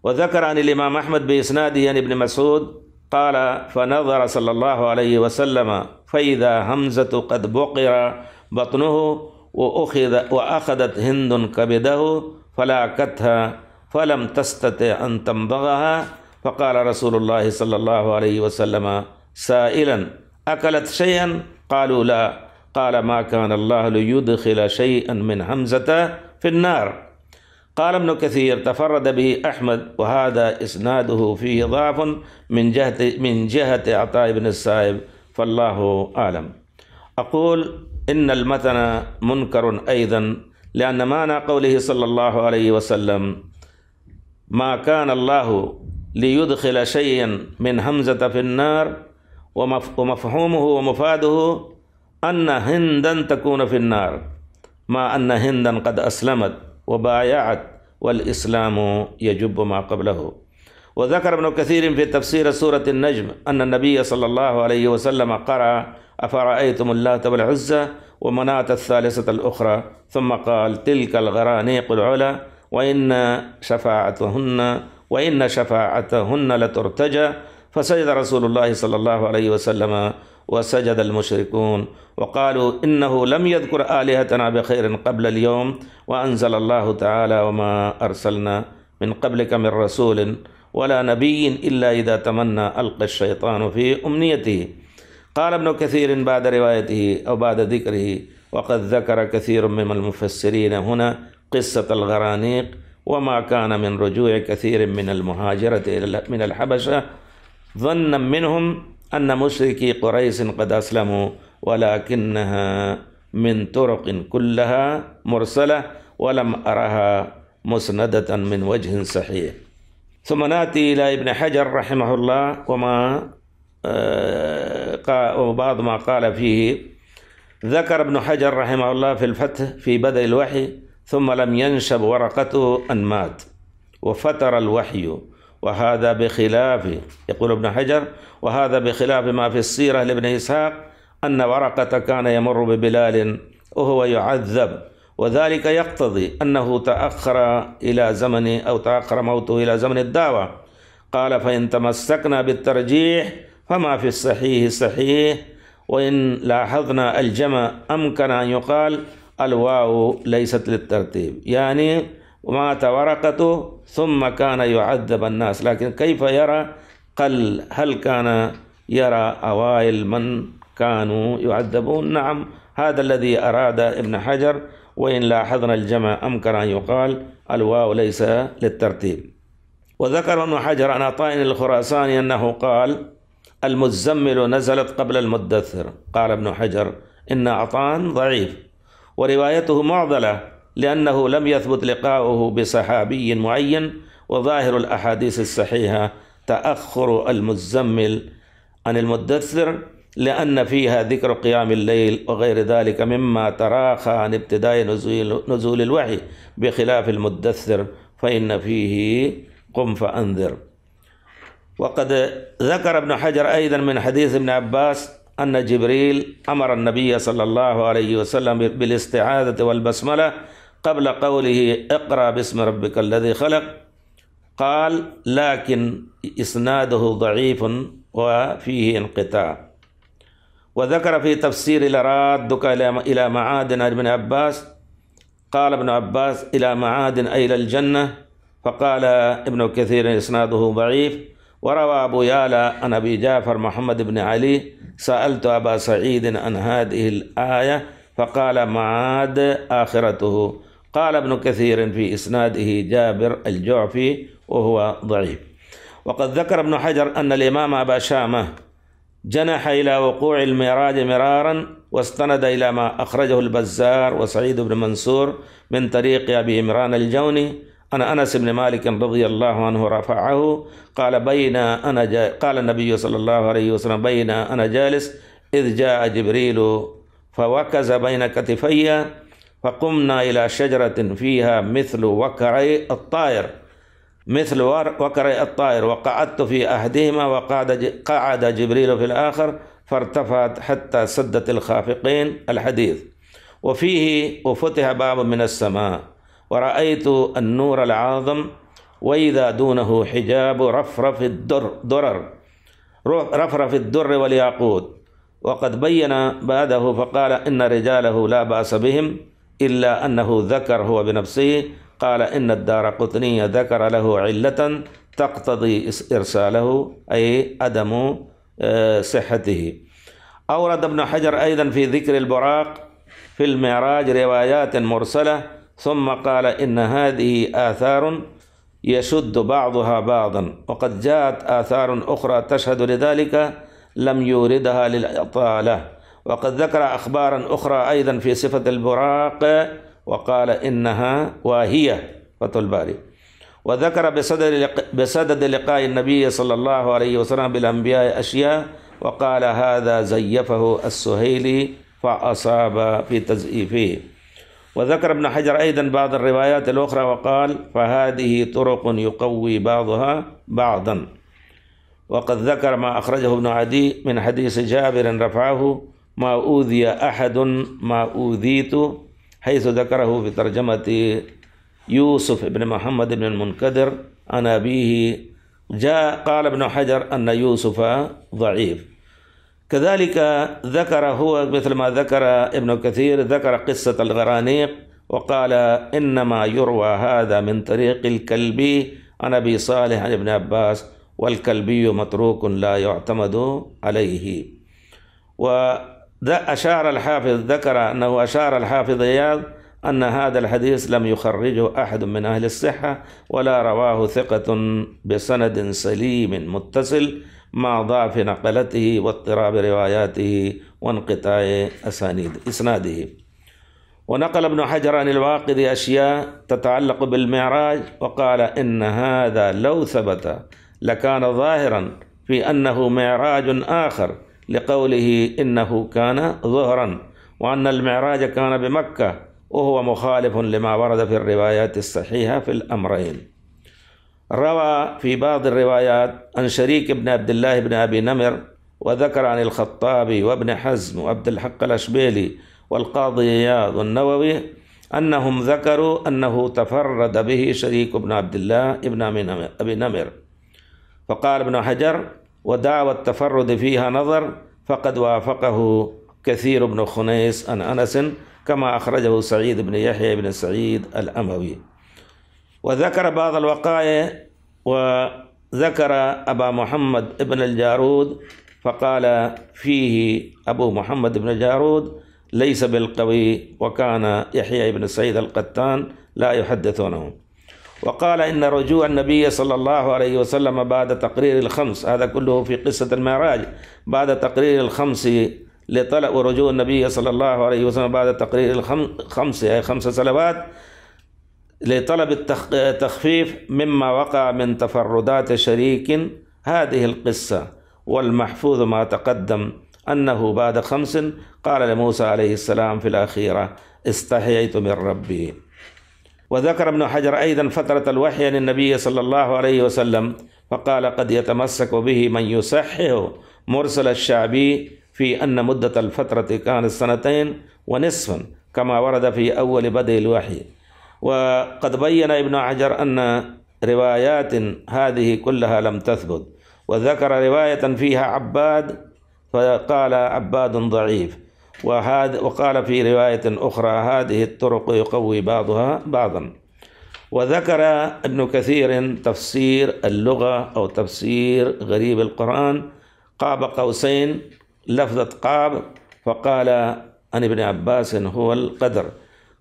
وذكر عن الإمام أحمد بإسناده عن ابن مسعود قال فنظر صلى الله عليه وسلم فإذا همزة قد بقر بطنه وأخذ وأخذت هند كبده فلاكتها فلم تستطع أن تمضغها فقال رسول الله صلى الله عليه وسلم سائلا أكلت شيئا قالوا لا قال ما كان الله ليدخل شيئا من همزة في النار قال ابن كثير تفرد به أحمد وهذا إسناده فيه ضعف من جهة من جهة عطاء بن السائب فالله أعلم أقول إن المثن منكر أيضا لأن معنى قوله صلى الله عليه وسلم ما كان الله ليدخل شيئا من همزة في النار ومفهومه ومفاده أن هندا تكون في النار ما أن هندا قد أسلمت وبايعت والإسلام يجب ما قبله وذكر ابن كثير في تفسير سورة النجم أن النبي صلى الله عليه وسلم قرأ أفرأيتم اللات والعزى ومناة الثالثة الأخرى ثم قال تلك الغرانيق العلا وإن شفاعتهن وإن شفاعتهن لترتجى فسجد رسول الله صلى الله عليه وسلم وسجد المشركون وقالوا إنه لم يذكر آلهتنا بخير قبل اليوم وأنزل الله تعالى وما أرسلنا من قبلك من رسول ولا نبي إلا إذا تمنى ألقى الشيطان في أمنيته قال ابن كثير بعد روايته أو بعد ذكره وقد ذكر كثير من المفسرين هنا قصة الغرانيق وما كان من رجوع كثير من المهاجرة إلى من الحبشة ظنا منهم أن مشركي قريش قد أسلموا ولكنها من طرق كلها مرسلة ولم أرها مسندة من وجه صحيح ثم نأتي إلى ابن حجر رحمه الله وما آه، وبعض ما قال فيه ذكر ابن حجر رحمه الله في الفتح في بدء الوحي ثم لم ينشب ورقته أن مات وفتر الوحي وهذا بخلافه يقول ابن حجر وهذا بخلاف ما في السيرة لابن إسحاق أن ورقة كان يمر ببلال وهو يعذب وذلك يقتضي أنه تأخر إلى زمن أو تأخر موته إلى زمن الدعوة قال فإن تمسكنا بالترجيح فما في الصحيح صحيح وإن لاحظنا الجمع أمكن أن يقال الواو ليست للترتيب يعني مات ورقته ثم كان يعذب الناس لكن كيف يرى قل هل كان يرى أوائل من كانوا يعذبون نعم هذا الذي أراد ابن حجر وإن لاحظنا الجمع أمكر أن يقال الواو ليس للترتيب وذكر ابن حجر عن عطاء الخراساني أنه قال المزمل نزلت قبل المدثر قال ابن حجر إن عطاء ضعيف وروايته معضلة لأنه لم يثبت لقاؤه بصحابي معين وظاهر الأحاديث الصحيحة تأخر المزمل عن المدثر لأن فيها ذكر قيام الليل وغير ذلك مما تراخى عن ابتداء نزول, نزول الوحي بخلاف المدثر فإن فيه قم فأنذر وقد ذكر ابن حجر أيضا من حديث ابن عباس أن جبريل أمر النبي صلى الله عليه وسلم بالاستعاذة والبسملة قبل قوله اقرأ باسم ربك الذي خلق قال لكن إسناده ضعيف وفيه انقطاع وذكر في تفسير لرادك إلى معادن ابن عباس قال ابن عباس إلى معادن أي إلى الجنة فقال ابن كثير إسناده ضعيف وروى أبو يالا عن أبي جعفر محمد بن علي سألت أبا سعيد عن هذه الآية فقال معاد آخرته قال ابن كثير في إسناده جابر الجعفي وهو ضعيف وقد ذكر ابن حجر أن الإمام أبا شامة جنح إلى وقوع المراد مرارا واستند إلى ما أخرجه البزار وسعيد بن منصور من طريق أبي عمران الجوني أن أنس بن مالك رضي الله عنه رفعه قال بين أنا جا قال النبي صلى الله عليه وسلم بين أنا جالس إذ جاء جبريل فوكز بين كتفي فقمنا إلى شجرة فيها مثل وكعي الطائر مثل وكر الطائر وقعدت في أحدهما وقعد قعد جبريل في الآخر فارتفعت حتى سدت الخافقين الحديث وفيه وفتح باب من السماء ورأيت النور العظم وإذا دونه حجاب رفرف الدر درر رفرف الدر والياقوت وقد بين بعده فقال إن رجاله لا بأس بهم إلا أنه ذكر هو بنفسه قال إن الدار قطنية ذكر له علة تقتضي إرساله أي عدم آه، صحته أورد ابن حجر أيضا في ذكر البراق في المعراج روايات مرسلة ثم قال إن هذه آثار يشد بعضها بعضا وقد جاءت آثار أخرى تشهد لذلك لم يوردها للإطالة وقد ذكر أخبارا أخرى أيضا في صفة البراق وقال إنها واهية فتح الباري وذكر بصدد بصدد لقاء النبي صلى الله عليه وسلم بالأنبياء أشياء وقال هذا زيفه السهيلي فأصاب في تزييفه وذكر ابن حجر أيضا بعض الروايات الأخرى وقال فهذه طرق يقوي بعضها بعضا وقد ذكر ما أخرجه ابن عدي من حديث جابر رفعه ما أوذي أحد ما أوذيت حيث ذكره في ترجمة يوسف بن محمد بن المنكدر عن أبيه جاء قال ابن حجر أن يوسف ضعيف كذلك ذكر هو مثل ما ذكر ابن كثير ذكر قصة الغرانيق وقال إنما يروى هذا من طريق الكلبي عن أبي صالح عن ابن عباس والكلبي متروك لا يعتمد عليه و أشار الحافظ ذكر أنه أشار الحافظ إياد أن هذا الحديث لم يخرجه أحد من أهل الصحة ولا رواه ثقة بسند سليم متصل مع ضعف نقلته واضطراب رواياته وانقطاع أسانيد إسناده ونقل ابن حجر عن الواقد أشياء تتعلق بالمعراج وقال إن هذا لو ثبت لكان ظاهرا في أنه معراج آخر لقوله إنه كان ظهرا وأن المعراج كان بمكة وهو مخالف لما ورد في الروايات الصحيحة في الأمرين روى في بعض الروايات عن شريك بن عبد الله بن أبي نمر وذكر عن الخطاب وابن حزم وعبد الحق الأشبيلي والقاضي إياض والنووي أنهم ذكروا أنه تفرد به شريك بن عبد الله بن أبي نمر فقال ابن حجر ودعوى التفرد فيها نظر فقد وافقه كثير بن خنيس عن أنس كما أخرجه سعيد بن يحيى بن سعيد الأموي وذكر بعض الوقائع وذكر أبا محمد بن الجارود فقال فيه أبو محمد بن الجارود ليس بالقوي وكان يحيى بن سعيد القتان لا يحدثونه وقال إن رجوع النبي صلى الله عليه وسلم بعد تقرير الخمس هذا كله في قصة المعراج بعد تقرير الخمس لطلب ورجوع النبي صلى الله عليه وسلم بعد تقرير الخمس أي خمس صلوات لطلب التخفيف مما وقع من تفردات شريك هذه القصة والمحفوظ ما تقدم أنه بعد خمس قال لموسى عليه السلام في الأخيرة استحييت من ربي وذكر ابن حجر أيضا فترة الوحي عن النبي صلى الله عليه وسلم فقال قد يتمسك به من يصحح مرسل الشعبي في أن مدة الفترة كانت سنتين ونصفا كما ورد في أول بدء الوحي وقد بين ابن حجر أن روايات هذه كلها لم تثبت وذكر رواية فيها عباد فقال عباد ضعيف وهذا وقال في رواية أخرى هذه الطرق يقوي بعضها بعضا وذكر ابن كثير تفسير اللغة أو تفسير غريب القرآن قاب قوسين لفظة قاب فقال عن ابن عباس هو القدر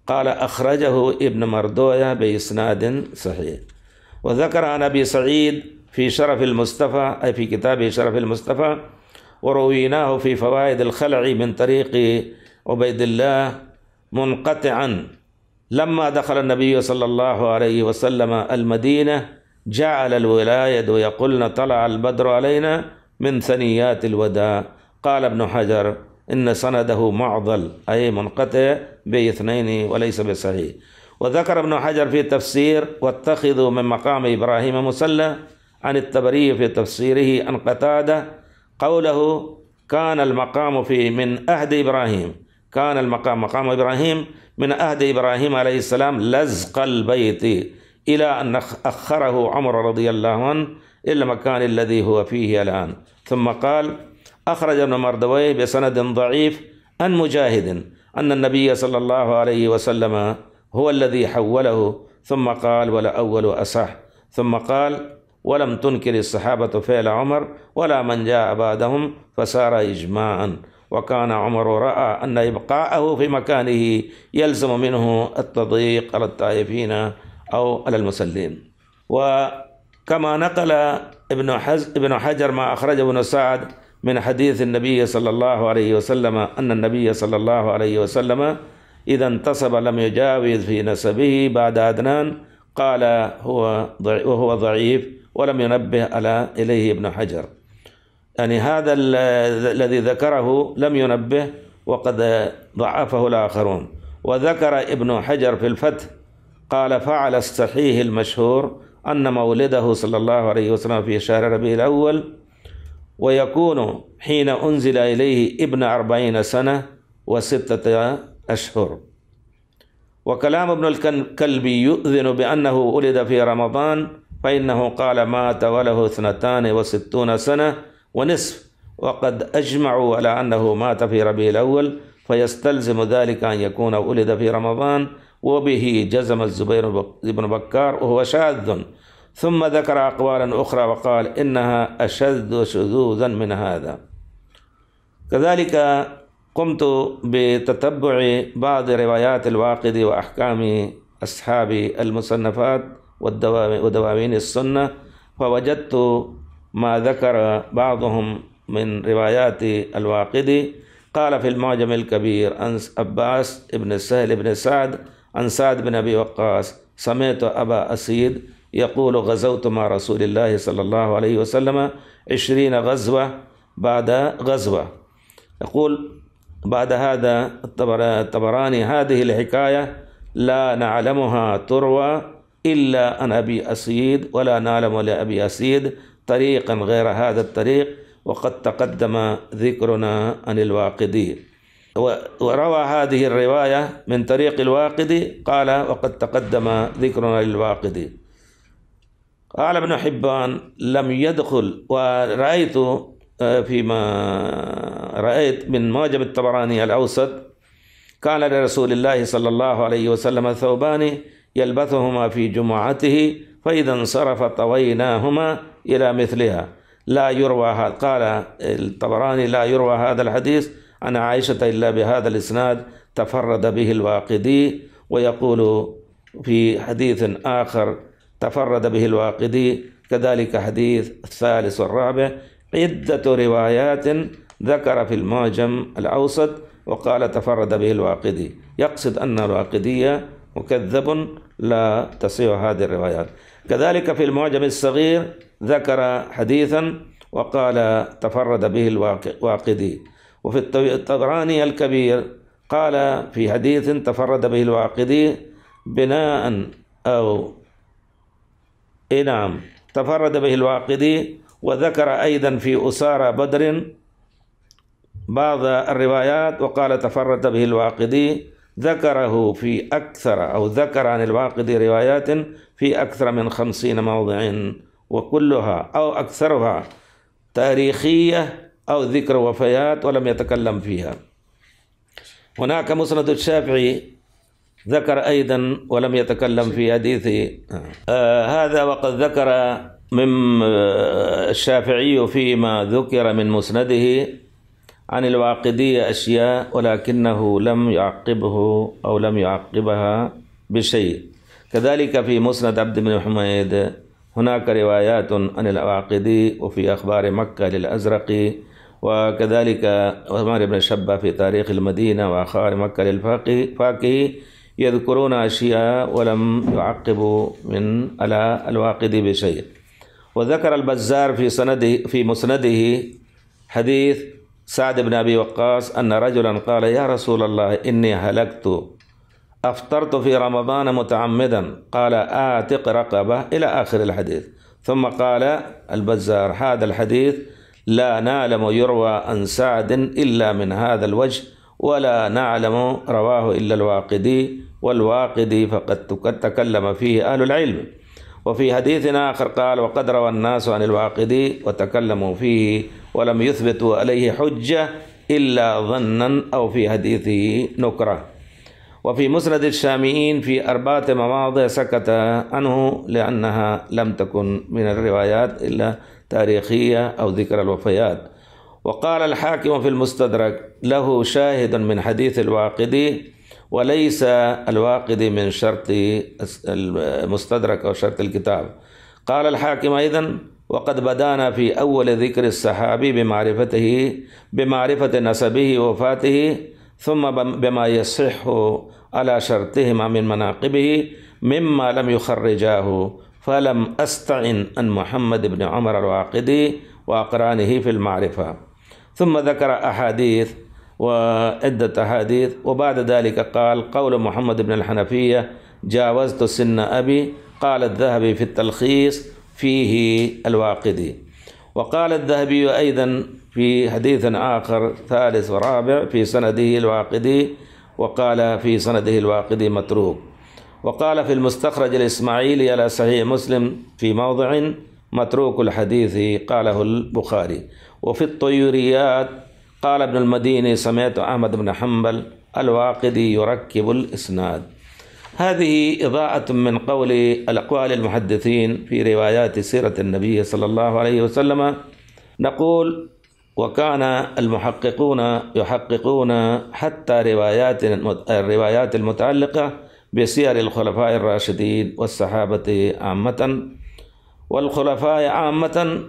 قال أخرجه ابن مردويا بإسناد صحيح وذكر عن أبي سعيد في شرف المصطفى أي في كتابه شرف المصطفى ورويناه في فوائد الخلع من طريق عبيد الله منقطعا لما دخل النبي صلى الله عليه وسلم المدينة جعل الولاية يقولن طلع البدر علينا من ثنيات الوداع قال ابن حجر إن سنده معضل أي منقطع باثنين وليس بصحيح وذكر ابن حجر في تفسير واتخذوا من مقام إبراهيم مسلى عن التبري في تفسيره أن قتاده قوله كان المقام فيه من أهد إبراهيم كان المقام مقام إبراهيم من أهد إبراهيم عليه السلام لزق البيت إلى أن أخره عمر رضي الله عنه إلى المكان الذي هو فيه الآن ثم قال أخرج ابن مردويه بسند ضعيف عن مجاهد أن النبي صلى الله عليه وسلم هو الذي حوله ثم قال ولا أول أصح ثم قال ولم تنكر الصحابة فعل عمر ولا من جاء بعدهم فصار إجماعا وكان عمر رأى أن إبقاءه في مكانه يلزم منه التضييق على الطائفين أو على المسلين وكما نقل ابن ابن حجر ما أخرجه ابن سعد من حديث النبي صلى الله عليه وسلم أن النبي صلى الله عليه وسلم إذا انتصب لم يجاوز في نسبه بعد عدنان قال هو وهو ضعيف ولم ينبه على إليه ابن حجر يعني هذا الذي ذكره لم ينبه وقد ضعفه الآخرون وذكر ابن حجر في الفتح قال فعل الصحيح المشهور أن مولده صلى الله عليه وسلم في شهر ربيع الأول ويكون حين أنزل إليه ابن أربعين سنة وستة أشهر وكلام ابن الكلبي يؤذن بأنه ولد في رمضان فإنه قال مات وله اثنتان وستون سنة ونصف وقد أجمعوا على أنه مات في ربيع الأول فيستلزم ذلك أن يكون ولد في رمضان وبه جزم الزبير بن بكار وهو شاذ ثم ذكر أقوالا أخرى وقال إنها أشد شذوذا من هذا كذلك قمت بتتبع بعض روايات الواقد وأحكام أصحاب المصنفات ودواوين السنة فوجدت ما ذكر بعضهم من روايات الواقدي قال في المعجم الكبير عن عباس بن سهل بن سعد عن سعد بن أبي وقاص سمعت أبا أسيد يقول غزوت مع رسول الله صلى الله عليه وسلم عشرين غزوة بعد غزوة يقول بعد هذا الطبراني هذه الحكاية لا نعلمها تروى إلا عن أبي أسيد ولا نعلم لأبي أسيد طريقا غير هذا الطريق وقد تقدم ذكرنا عن الواقدي وروى هذه الرواية من طريق الواقدي قال وقد تقدم ذكرنا للواقدي قال ابن حبان لم يدخل ورأيت آه، فيما رأيت من معجم الطبراني الأوسط قال لرسول الله صلى الله عليه وسلم ثوبان يلبثهما في جمعته فإذا انصرف طويناهما إلى مثلها لا يروى هذا قال الطبراني لا يروى هذا الحديث عن عائشة إلا بهذا الإسناد تفرد به الواقدي ويقول في حديث آخر تفرد به الواقدي كذلك حديث الثالث والرابع عدة روايات ذكر في المعجم الأوسط وقال تفرد به الواقدي يقصد أن الواقدية مكذب لا تصح هذه الروايات كذلك في المعجم الصغير ذكر حديثا وقال تفرد به الواقدي وفي الطبراني الكبير قال في حديث تفرد به الواقدي بناء أو إيه نعم تفرد به الواقدي وذكر أيضا في أسارى بدر بعض الروايات وقال تفرد به الواقدي ذكره في أكثر أو ذكر عن الواقدي روايات في أكثر من خمسين موضع وكلها أو أكثرها تاريخية أو ذكر وفيات ولم يتكلم فيها هناك مسند الشافعي ذكر أيضا ولم يتكلم في حديثه آه هذا وقد ذكر من آه، الشافعي فيما ذكر من مسنده عن الواقدي أشياء ولكنه لم يعقبه أو لم يعقبها بشيء كذلك في مسند عبد بن حميد هناك روايات عن الواقدي وفي أخبار مكة للأزرق وكذلك عمر بن شبة في تاريخ المدينة وأخبار مكة للفاقي يذكرون أشياء ولم يعقبوا من على الواقدي بشيء وذكر البزار في سنده في مسنده حديث سعد بن أبي وقاص أن رجلا قال يا رسول الله إني هلكت أفطرت في رمضان متعمدا قال آتق رقبة إلى آخر الحديث ثم قال البزار هذا الحديث لا نعلم يروى عن سعد إلا من هذا الوجه ولا نعلم رواه إلا الواقدي والواقدي فقد تكلم فيه أهل العلم وفي حديث آخر قال وقد روى الناس عن الواقدي وتكلموا فيه ولم يثبتوا عليه حجة إلا ظنا أو في حديثه نكرة وفي مسند الشاميين في أربعة مواضع سكت عنه لأنها لم تكن من الروايات إلا تاريخية أو ذكر الوفيات وقال الحاكم في المستدرك له شاهد من حديث الواقدي وليس الواقد من شرط المستدرك أو شرط الكتاب قال الحاكم أيضا وقد بدانا في أول ذكر الصحابي بمعرفته بمعرفة نسبه وفاته ثم بما يصح على شرطهما من مناقبه مما لم يخرجاه فلم أستعن عن محمد بن عمر الواقدي وأقرانه في المعرفة ثم ذكر أحاديث وعدة أحاديث وبعد ذلك قال قول محمد بن الحنفية جاوزت سن أبي قال الذهبي في التلخيص فيه الواقدي وقال الذهبي أيضا في حديث آخر ثالث ورابع في سنده الواقدي وقال في سنده الواقدي متروك وقال في المستخرج الإسماعيلي على صحيح مسلم في موضع متروك الحديث قاله البخاري وفي الطيوريات قال ابن المديني سمعت أحمد بن حنبل الواقدي يركب الإسناد هذه إضاءة من قول الأقوال المحدثين في روايات سيرة النبي صلى الله عليه وسلم نقول وكان المحققون يحققون حتى روايات الروايات المتعلقة بسير الخلفاء الراشدين والصحابة عامة والخلفاء عامة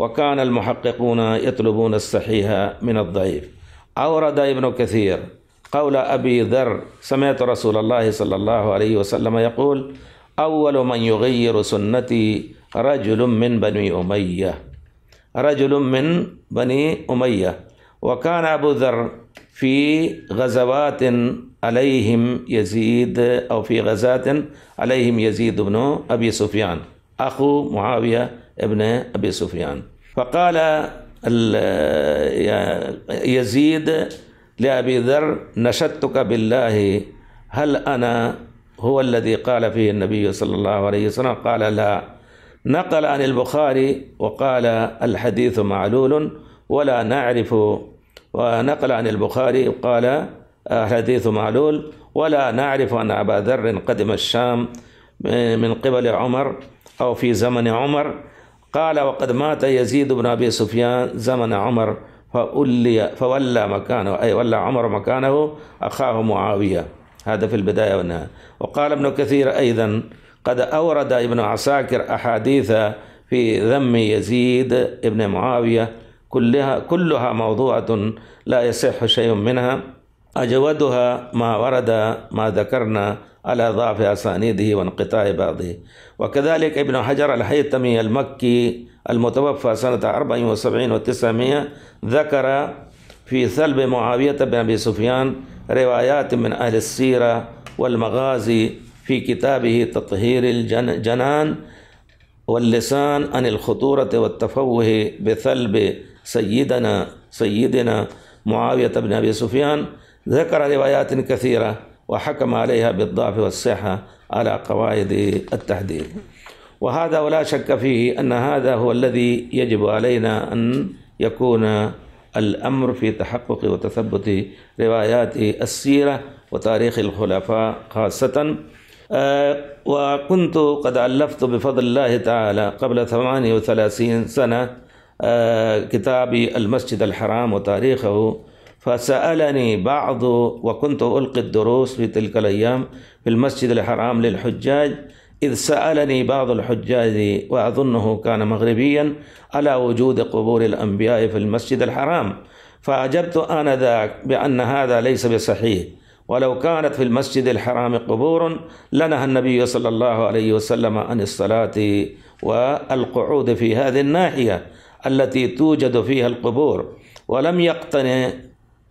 وكان المحققون يطلبون الصحيح من الضعيف أورد ابن كثير قول أبي ذر سمعت رسول الله صلى الله عليه وسلم يقول أول من يغير سنتي رجل من بني أمية رجل من بني أمية وكان أبو ذر في غزوات عليهم يزيد أو في غزاة عليهم يزيد بن أبي سفيان أخو معاوية ابن أبي سفيان فقال يزيد لأبي ذر نشدتك بالله هل أنا هو الذي قال فيه النبي صلى الله عليه وسلم قال لا نقل عن البخاري وقال الحديث معلول ولا نعرف ونقل عن البخاري وقال الحديث معلول ولا نعرف أن أبا ذر قدم الشام من قبل عمر أو في زمن عمر قال وقد مات يزيد بن أبي سفيان زمن عمر فولي فولى مكانه أي ولى عمر مكانه أخاه معاوية هذا في البداية والنهاية وقال ابن كثير أيضا قد أورد ابن عساكر أحاديث في ذم يزيد ابن معاوية كلها كلها موضوعة لا يصح شيء منها أجودها ما ورد ما ذكرنا على ضعف أسانيده وانقطاع بعضه وكذلك ابن حجر الحيتمي المكي المتوفى سنة 74 و900 ذكر في ثلب معاوية بن أبي سفيان روايات من أهل السيرة والمغازي في كتابه تطهير الجنان واللسان عن الخطورة والتفوه بثلب سيدنا سيدنا معاوية بن أبي سفيان ذكر روايات كثيرة وحكم عليها بالضعف والصحة على قواعد التحديد وهذا ولا شك فيه أن هذا هو الذي يجب علينا أن يكون الأمر في تحقق وتثبت روايات السيرة وتاريخ الخلفاء خاصة آه، وكنت قد ألفت بفضل الله تعالى قبل 38 سنة آه، كتابي المسجد الحرام وتاريخه فسألني بعض وكنت ألقي الدروس في تلك الأيام في المسجد الحرام للحجاج إذ سألني بعض الحجاج وأظنه كان مغربيا على وجود قبور الأنبياء في المسجد الحرام فأجبت آنذاك بأن هذا ليس بصحيح ولو كانت في المسجد الحرام قبور لنهى النبي صلى الله عليه وسلم عن الصلاة والقعود في هذه الناحية التي توجد فيها القبور ولم يقتنع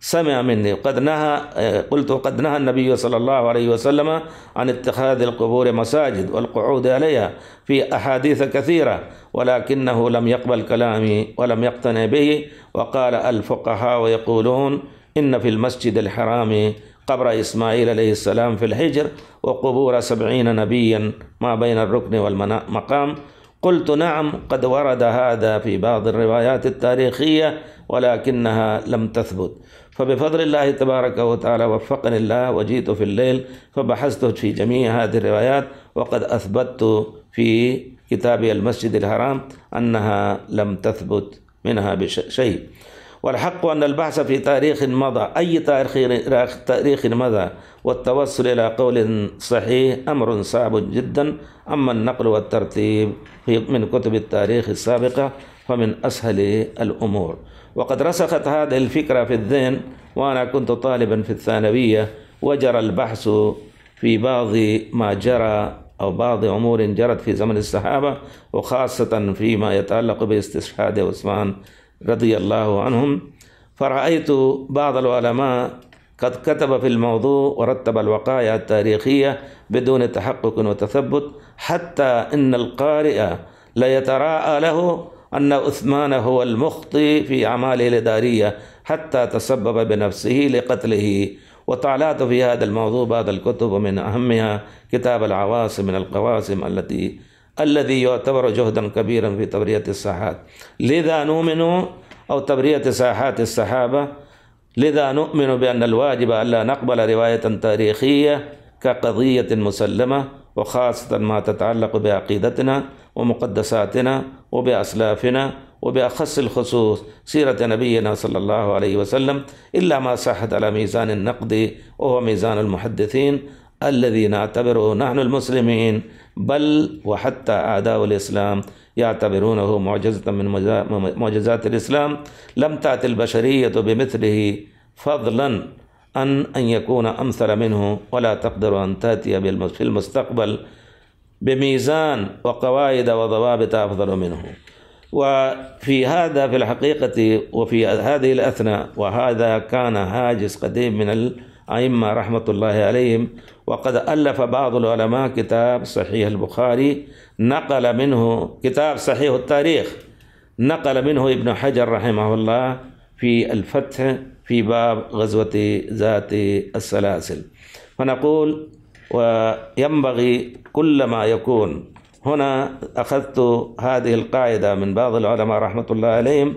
سمع مني وقد نهى آه، قلت قد نهى النبي صلى الله عليه وسلم عن اتخاذ القبور مساجد والقعود عليها في أحاديث كثيرة ولكنه لم يقبل كلامي ولم يقتنع به وقال الفقهاء يقولون إن في المسجد الحرام قبر إسماعيل عليه السلام في الحجر وقبور سبعين نبيا ما بين الركن والمقام قلت نعم قد ورد هذا في بعض الروايات التاريخية ولكنها لم تثبت فبفضل الله تبارك وتعالى وفقني الله وجيت في الليل فبحثت في جميع هذه الروايات وقد أثبتت في كتابي المسجد الحرام أنها لم تثبت منها بشيء والحق أن البحث في تاريخ مضى أي تاريخ تاريخ مضى والتوصل إلى قول صحيح أمر صعب جدا أما النقل والترتيب من كتب التاريخ السابقة فمن أسهل الأمور وقد رسخت هذه الفكرة في الذهن وأنا كنت طالبا في الثانوية وجرى البحث في بعض ما جرى أو بعض أمور جرت في زمن الصحابة وخاصة فيما يتعلق باستشهاد عثمان رضي الله عنهم فرأيت بعض العلماء قد كتب في الموضوع ورتب الوقائع التاريخية بدون تحقق وتثبت حتى إن القارئ لا يتراءى له أن عثمان هو المخطئ في أعماله الإدارية حتى تسبب بنفسه لقتله وتعلات في هذا الموضوع بعض الكتب ومن أهمها كتاب العواصم من القواسم التي الذي يعتبر جهدا كبيرا في تبرية الساحات لذا نؤمن أو تبرية ساحات الصحابة لذا نؤمن بأن الواجب ألا نقبل رواية تاريخية كقضية مسلمة وخاصة ما تتعلق بعقيدتنا ومقدساتنا وبأسلافنا وبأخص الخصوص سيرة نبينا صلى الله عليه وسلم إلا ما صحت على ميزان النقد وهو ميزان المحدثين الذي نعتبره نحن المسلمين بل وحتى أعداء الإسلام يعتبرونه معجزة من معجزات الإسلام لم تأت البشرية بمثله فضلا أن أن يكون أمثل منه ولا تقدر أن تأتي في المستقبل بميزان وقواعد وضوابط أفضل منه وفي هذا في الحقيقة وفي هذه الأثناء وهذا كان هاجس قديم من الأئمة رحمة الله عليهم وقد ألف بعض العلماء كتاب صحيح البخاري نقل منه كتاب صحيح التاريخ نقل منه ابن حجر رحمه الله في الفتح في باب غزوة ذات السلاسل فنقول وينبغي كل ما يكون هنا أخذت هذه القاعدة من بعض العلماء رحمة الله عليهم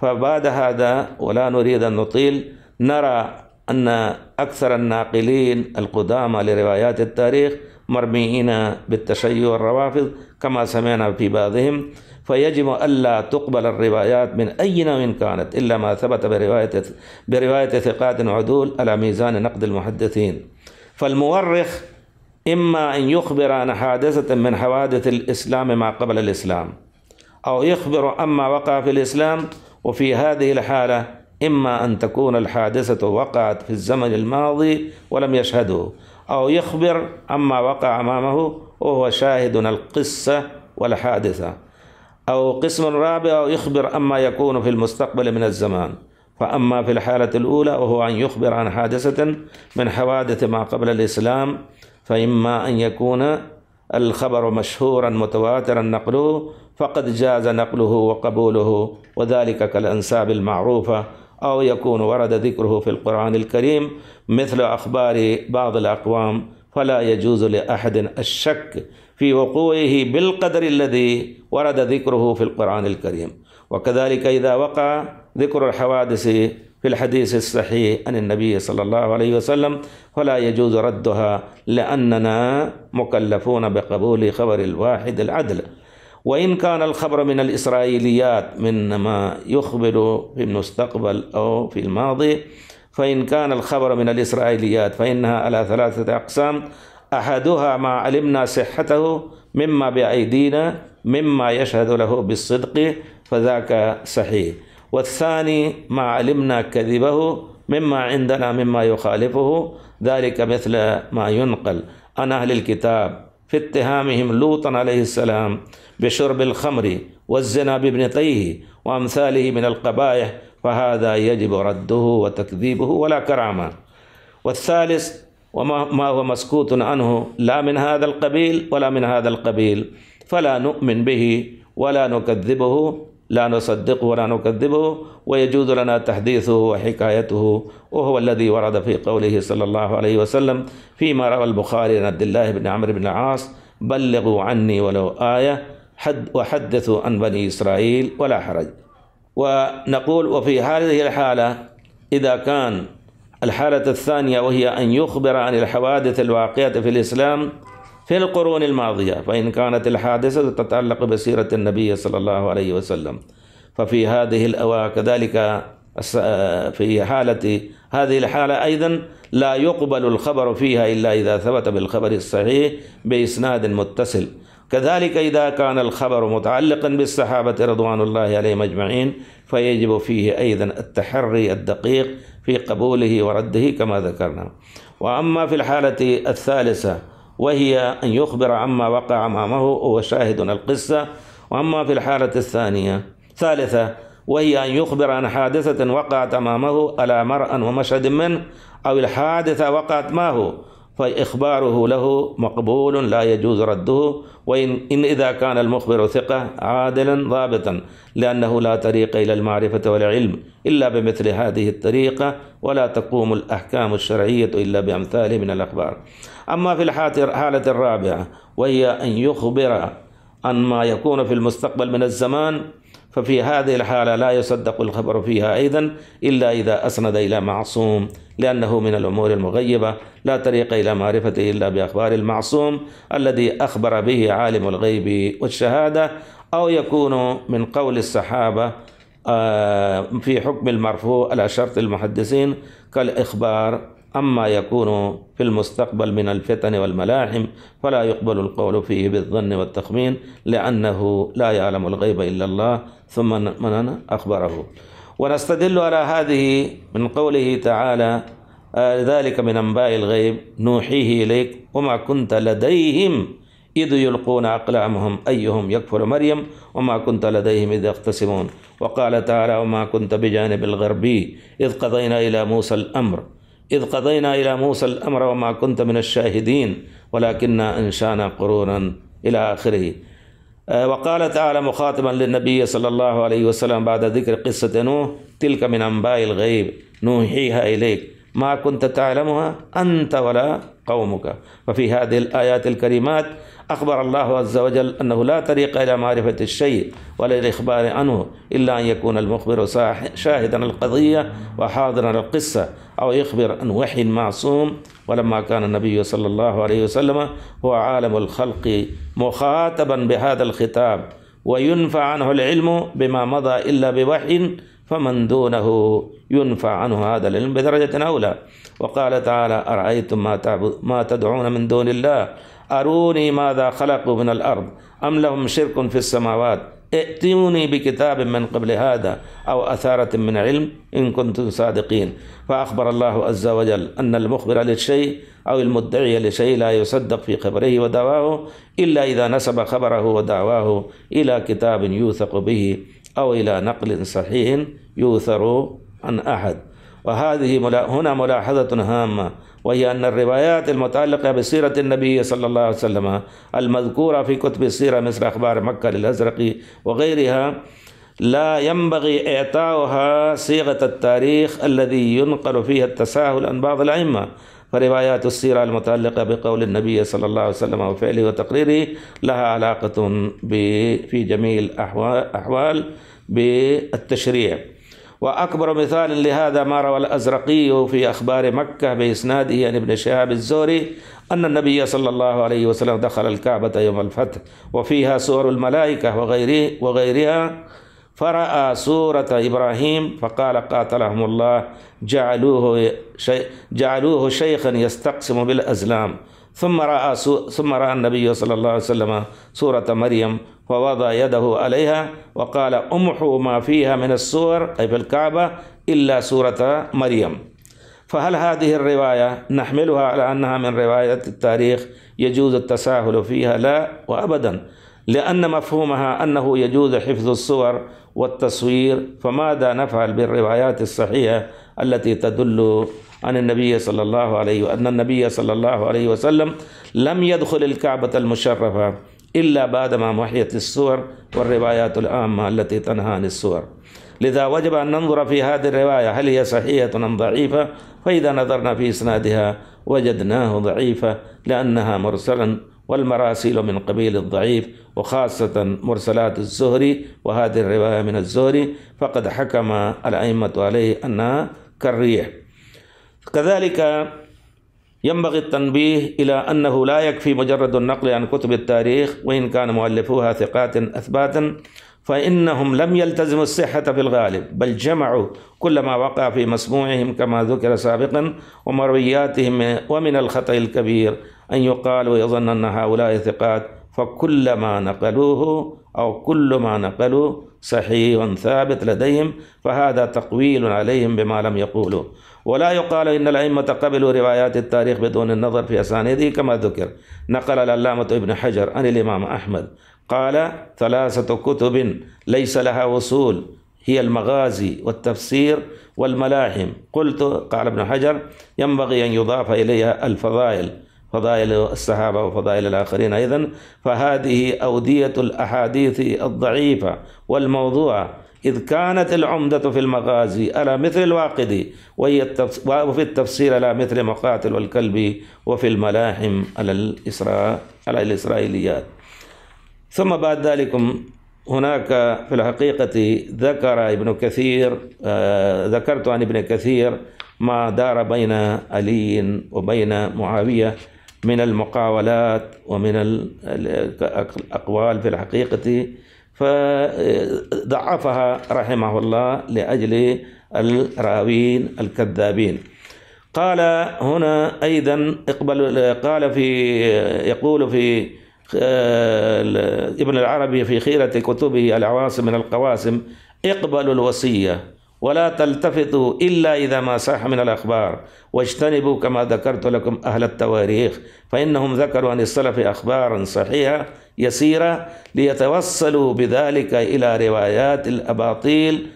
فبعد هذا ولا نريد أن نطيل نرى أن أكثر الناقلين القدامى لروايات التاريخ مرميين بالتشيع والروافض كما سمعنا في بعضهم فيجب ألا تقبل الروايات من أي نوع كانت إلا ما ثبت برواية برواية ثقات عدول على ميزان نقد المحدثين فالمورخ إما أن يخبر عن حادثة من حوادث الإسلام ما قبل الإسلام أو يخبر أما وقع في الإسلام وفي هذه الحالة إما أن تكون الحادثة وقعت في الزمن الماضي ولم يشهده أو يخبر عما وقع أمامه وهو شاهد القصة والحادثة أو قسم الرابع أو يخبر أما يكون في المستقبل من الزمان فأما في الحالة الأولى وهو أن يخبر عن حادثة من حوادث ما قبل الإسلام فإما أن يكون الخبر مشهورا متواترا نقله فقد جاز نقله وقبوله وذلك كالأنساب المعروفة أو يكون ورد ذكره في القرآن الكريم مثل أخبار بعض الأقوام فلا يجوز لأحد الشك في وقوعه بالقدر الذي ورد ذكره في القرآن الكريم وكذلك إذا وقع ذكر الحوادث في الحديث الصحيح عن النبي صلى الله عليه وسلم فلا يجوز ردها لأننا مكلفون بقبول خبر الواحد العدل وإن كان الخبر من الإسرائيليات من ما يخبر في المستقبل أو في الماضي فإن كان الخبر من الإسرائيليات فإنها على ثلاثة أقسام أحدها ما علمنا صحته مما بأيدينا مما يشهد له بالصدق فذاك صحيح والثاني ما علمنا كذبه مما عندنا مما يخالفه ذلك مثل ما ينقل عن أهل الكتاب في اتهامهم لوطا عليه السلام بشرب الخمر والزنا بابنتيه وأمثاله من القبائح فهذا يجب رده وتكذيبه ولا كرامة والثالث وما ما هو مسكوت عنه لا من هذا القبيل ولا من هذا القبيل فلا نؤمن به ولا نكذبه لا نصدقه ولا نكذبه ويجوز لنا تحديثه وحكايته وهو الذي ورد في قوله صلى الله عليه وسلم فيما روى البخاري عن عبد الله بن عمرو بن العاص بلغوا عني ولو آية حد وحدثوا عن بني إسرائيل ولا حرج ونقول وفي هذه الحالة إذا كان الحالة الثانية وهي أن يخبر عن الحوادث الواقعة في الإسلام في القرون الماضية فإن كانت الحادثة تتعلق بسيرة النبي صلى الله عليه وسلم ففي هذه الأوى كذلك في حالة هذه الحالة أيضا لا يقبل الخبر فيها إلا إذا ثبت بالخبر الصحيح بإسناد متصل كذلك إذا كان الخبر متعلقا بالصحابة رضوان الله عليهم أجمعين فيجب فيه أيضا التحري الدقيق في قبوله ورده كما ذكرنا وأما في الحالة الثالثة وهي أن يخبر عما وقع أمامه وهو شاهد القصة وأما في الحالة الثانية ثالثة وهي أن يخبر عن حادثة وقعت أمامه على مرأ ومشهد منه أو الحادثة وقعت ما هو فإخباره له مقبول لا يجوز رده وإن إن إذا كان المخبر ثقة عادلا ضابطا لأنه لا طريق إلى المعرفة والعلم إلا بمثل هذه الطريقة ولا تقوم الأحكام الشرعية إلا بأمثاله من الأخبار أما في الحالة الرابعة وهي أن يخبر عن ما يكون في المستقبل من الزمان ففي هذه الحالة لا يصدق الخبر فيها أيضا إلا إذا أسند إلى معصوم لأنه من الأمور المغيبة لا طريق إلى معرفته إلا بأخبار المعصوم الذي أخبر به عالم الغيب والشهادة أو يكون من قول الصحابة آه، في حكم المرفوع على شرط المحدثين كالإخبار أما يكون في المستقبل من الفتن والملاحم فلا يقبل القول فيه بالظن والتخمين لأنه لا يعلم الغيب إلا الله ثم من أخبره ونستدل على هذه من قوله تعالى آه، ذلك من أنباء الغيب نوحيه إليك وما كنت لديهم إذ يلقون أقلامهم أيهم يكفر مريم وما كنت لديهم إذ يختصمون وقال تعالى وما كنت بجانب الغربي إذ قضينا إلى موسى الأمر إذ قضينا إلى موسى الأمر وما كنت من الشاهدين ولكنا أنشانا قرونا إلى آخره آه، وقال تعالى مخاطبا للنبي صلى الله عليه وسلم بعد ذكر قصة نوح تلك من أنباء الغيب نوحيها إليك ما كنت تعلمها أنت ولا قومك وفي هذه الآيات الكريمات أخبر الله عز وجل أنه لا طريق إلى معرفة الشيء ولا الإخبار عنه إلا أن يكون المخبر شاهدا القضية وحاضرا القصة أو يخبر عن وحي معصوم ولما كان النبي صلى الله عليه وسلم هو عالم الخلق مخاطبا بهذا الخطاب وينفع عنه العلم بما مضى إلا بوحي فمن دونه ينفع عنه هذا العلم بدرجة أولى وقال تعالى أرأيتم ما, ما تدعون من دون الله أروني ماذا خلقوا من الأرض أم لهم شرك في السماوات ائتوني بكتاب من قبل هذا أو أثارة من علم إن كنتم صادقين فأخبر الله عز وجل أن المخبر للشيء أو المدعي لشيء لا يصدق في خبره ودعواه إلا إذا نسب خبره ودعواه إلى كتاب يوثق به أو إلى نقل صحيح يوثر عن أحد وهذه هنا ملاحظة هامة وهي أن الروايات المتعلقة بسيرة النبي صلى الله عليه وسلم المذكورة في كتب السيرة مثل أخبار مكة للأزرق وغيرها لا ينبغي إعطاؤها صيغة التاريخ الذي ينقل فيها التساهل عن بعض الأئمة فروايات السيرة المتعلقة بقول النبي صلى الله عليه وسلم وفعله وتقريره لها علاقة في جميع الأحوال بالتشريع وأكبر مثال لهذا ما روى الأزرقي في أخبار مكة بإسناده عن ابن شهاب الزهري أن النبي صلى الله عليه وسلم دخل الكعبة يوم الفتح وفيها سور الملائكة وغيره وغيرها فرأى سورة إبراهيم فقال قاتلهم الله جعلوه شي جعلوه شيخا يستقسم بالأزلام ثم رأى ثم رأى النبي صلى الله عليه وسلم سورة مريم فوضع يده عليها وقال امحوا ما فيها من الصور أي في الكعبة إلا سورة مريم فهل هذه الرواية نحملها على أنها من رواية التاريخ يجوز التساهل فيها لا وأبدا لأن مفهومها أنه يجوز حفظ الصور والتصوير فماذا نفعل بالروايات الصحيحة التي تدل عن النبي صلى الله عليه أن النبي صلى الله عليه وسلم لم يدخل الكعبة المشرفة إلا بعد ما محيت السور والروايات العامة التي تنهى عن السور لذا وجب أن ننظر في هذه الرواية هل هي صحيحة أم ضعيفة فإذا نظرنا في إسنادها وجدناه ضعيفة لأنها مرسلا والمراسيل من قبيل الضعيف وخاصة مرسلات الزهري وهذه الرواية من الزهري فقد حكم الأئمة عليه أنها كالريح كذلك ينبغي التنبيه إلى أنه لا يكفي مجرد النقل عن كتب التاريخ وإن كان مؤلفوها ثقات أثباتا فإنهم لم يلتزموا الصحة في الغالب بل جمعوا كل ما وقع في مسموعهم كما ذكر سابقا ومروياتهم ومن الخطأ الكبير أن يقال ويظن أن هؤلاء ثقات فكل ما نقلوه أو كل ما نقلوا صحيح ثابت لديهم فهذا تقويل عليهم بما لم يقولوا ولا يقال إن الأئمة قبلوا روايات التاريخ بدون النظر في أسانيده كما ذكر نقل العلامة ابن حجر عن الإمام أحمد قال ثلاثة كتب ليس لها وصول هي المغازي والتفسير والملاحم قلت قال ابن حجر ينبغي أن يضاف إليها الفضائل فضائل الصحابة وفضائل الآخرين أيضا فهذه أودية الأحاديث الضعيفة والموضوعة إذ كانت العمدة في المغازي على مثل الواقد وهي التفس وفي التفسير على مثل مقاتل والكلب وفي الملاحم على الإسراء على الإسرائيليات ثم بعد ذلك هناك في الحقيقة ذكر ابن كثير آه، ذكرت عن ابن كثير ما دار بين علي وبين معاوية من المقاولات ومن الأقوال في الحقيقة فضعفها رحمه الله لأجل الراوين الكذابين قال هنا أيضا اقبل قال في يقول في آه، ابن العربي في خيرة كتبه العواصم من القواسم اقبلوا الوصية ولا تلتفتوا إلا إذا ما صح من الأخبار واجتنبوا كما ذكرت لكم أهل التواريخ فإنهم ذكروا عن السلف أخبارا صحيحة يسيرة ليتوصلوا بذلك إلى روايات الأباطيل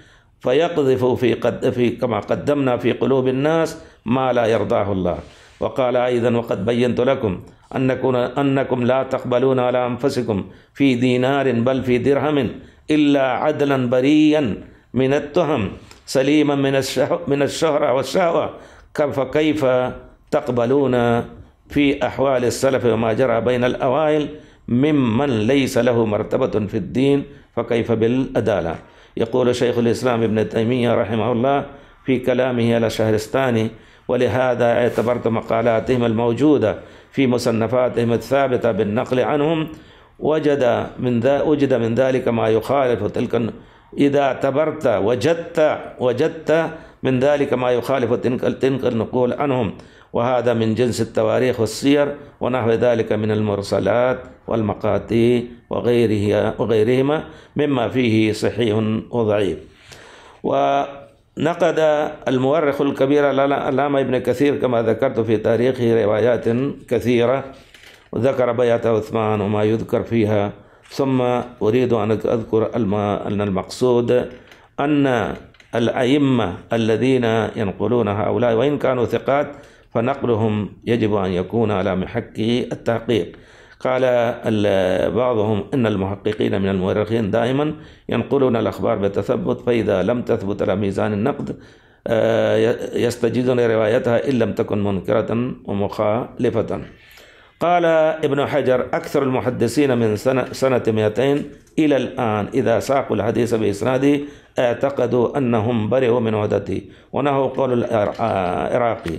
فيقذفوا في, قد في كما قدمنا في قلوب الناس ما لا يرضاه الله وقال أيضا وقد بينت لكم أنكم, أنكم لا تقبلون على أنفسكم في دينار بل في درهم إلا عدلا بريا من التهم سليما من من الشهرة والشهوة فكيف تقبلون في أحوال السلف وما جرى بين الأوائل ممن ليس له مرتبة في الدين فكيف بالأدالة يقول شيخ الإسلام ابن تيمية رحمه الله في كلامه على شهرستاني ولهذا اعتبرت مقالاتهم الموجودة في مصنفاتهم الثابتة بالنقل عنهم وجد من ذا وجد من ذلك ما يخالف تلك إذا اعتبرت وجدت وجدت من ذلك ما يخالف تلك تلك النقول عنهم وهذا من جنس التواريخ والسير ونحو ذلك من المرسلات والمقاتي وغيره وغيرهما مما فيه صحيح وضعيف ونقد المؤرخ الكبير العلامة ابن كثير كما ذكرت في تاريخه روايات كثيرة وذكر بيات عثمان وما يذكر فيها ثم أريد أن أذكر أن المقصود أن الأئمة الذين ينقلون هؤلاء وإن كانوا ثقات فنقلهم يجب أن يكون على محك التحقيق قال بعضهم ان المحققين من المؤرخين دائما ينقلون الاخبار بتثبت فاذا لم تثبت على ميزان النقد آه، يستجيزون روايتها ان لم تكن منكره ومخالفه قال ابن حجر أكثر المحدثين من سنة, سنة 200 إلى الآن إذا ساقوا الحديث بإسناده اعتقدوا أنهم برئوا من عدته ونهو قول العراقي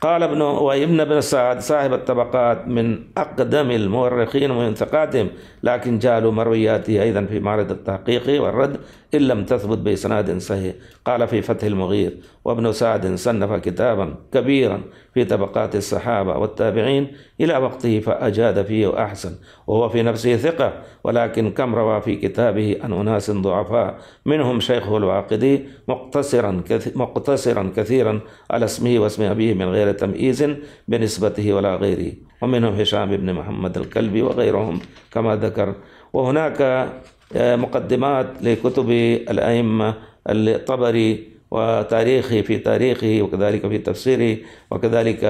قال ابن وابن بن سعد صاحب الطبقات من أقدم المؤرخين ومن ثقاتهم لكن جعلوا مروياته أيضا في معرض التحقيق والرد إن لم تثبت بإسناد صحيح قال في فتح المغير وابن سعد صنف كتابا كبيرا في طبقات الصحابة والتابعين إلى وقته فأجاد فيه وأحسن وهو في نفسه ثقة ولكن كم روى في كتابه عن أناس ضعفاء منهم شيخه الواقدي مقتصرا مقتصرا كثيرا على اسمه واسم أبيه من غير تمييز بنسبته ولا غيره ومنهم هشام بن محمد الكلبي وغيرهم كما ذكر وهناك مقدمات لكتب الأئمة الطبري وتاريخه في تاريخه وكذلك في تفسيره وكذلك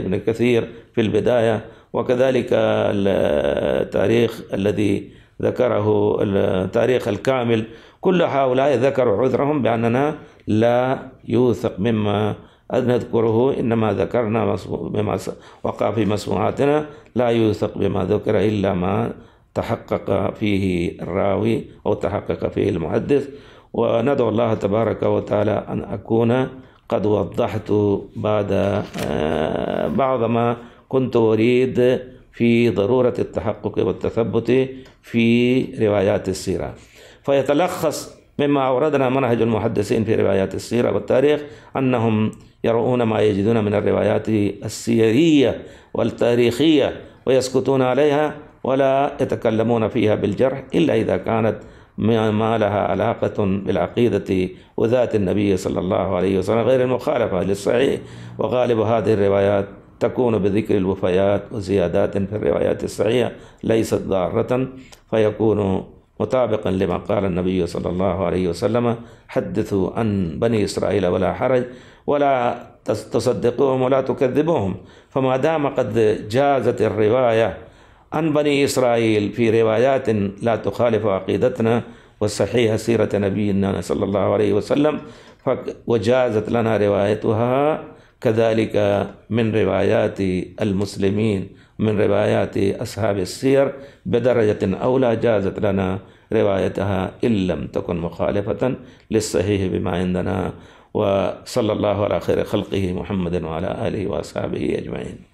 ابن كثير في البداية وكذلك التاريخ الذي ذكره التاريخ الكامل كل هؤلاء ذكروا عذرهم بأننا لا يوثق مما نذكره إنما ذكرنا مما وقع في مسموعاتنا لا يوثق بما ذكر إلا ما تحقق فيه الراوي أو تحقق فيه المحدث وندعو الله تبارك وتعالى أن أكون قد وضحت بعد آه، بعض ما كنت أريد في ضرورة التحقق والتثبت في روايات السيرة فيتلخص مما أوردنا منهج المحدثين في روايات السيرة والتاريخ أنهم يرؤون ما يجدون من الروايات السيرية والتاريخية ويسكتون عليها ولا يتكلمون فيها بالجرح إلا إذا كانت ما لها علاقة بالعقيدة وذات النبي صلى الله عليه وسلم غير المخالفة للصحيح وغالب هذه الروايات تكون بذكر الوفيات وزيادات في الروايات الصحيحة ليست ضارة فيكون مطابقا لما قال النبي صلى الله عليه وسلم حدثوا عن بني إسرائيل ولا حرج ولا تصدقوهم ولا تكذبوهم فما دام قد جازت الرواية عن بني إسرائيل في روايات لا تخالف عقيدتنا وصحيح سيرة نبينا صلى الله عليه وسلم وجازت لنا روايتها كذلك من روايات المسلمين من روايات أصحاب السير بدرجة أولى جازت لنا روايتها إن لم تكن مخالفة للصحيح بما عندنا وصلى الله على خير خلقه محمد وعلى آله وأصحابه أجمعين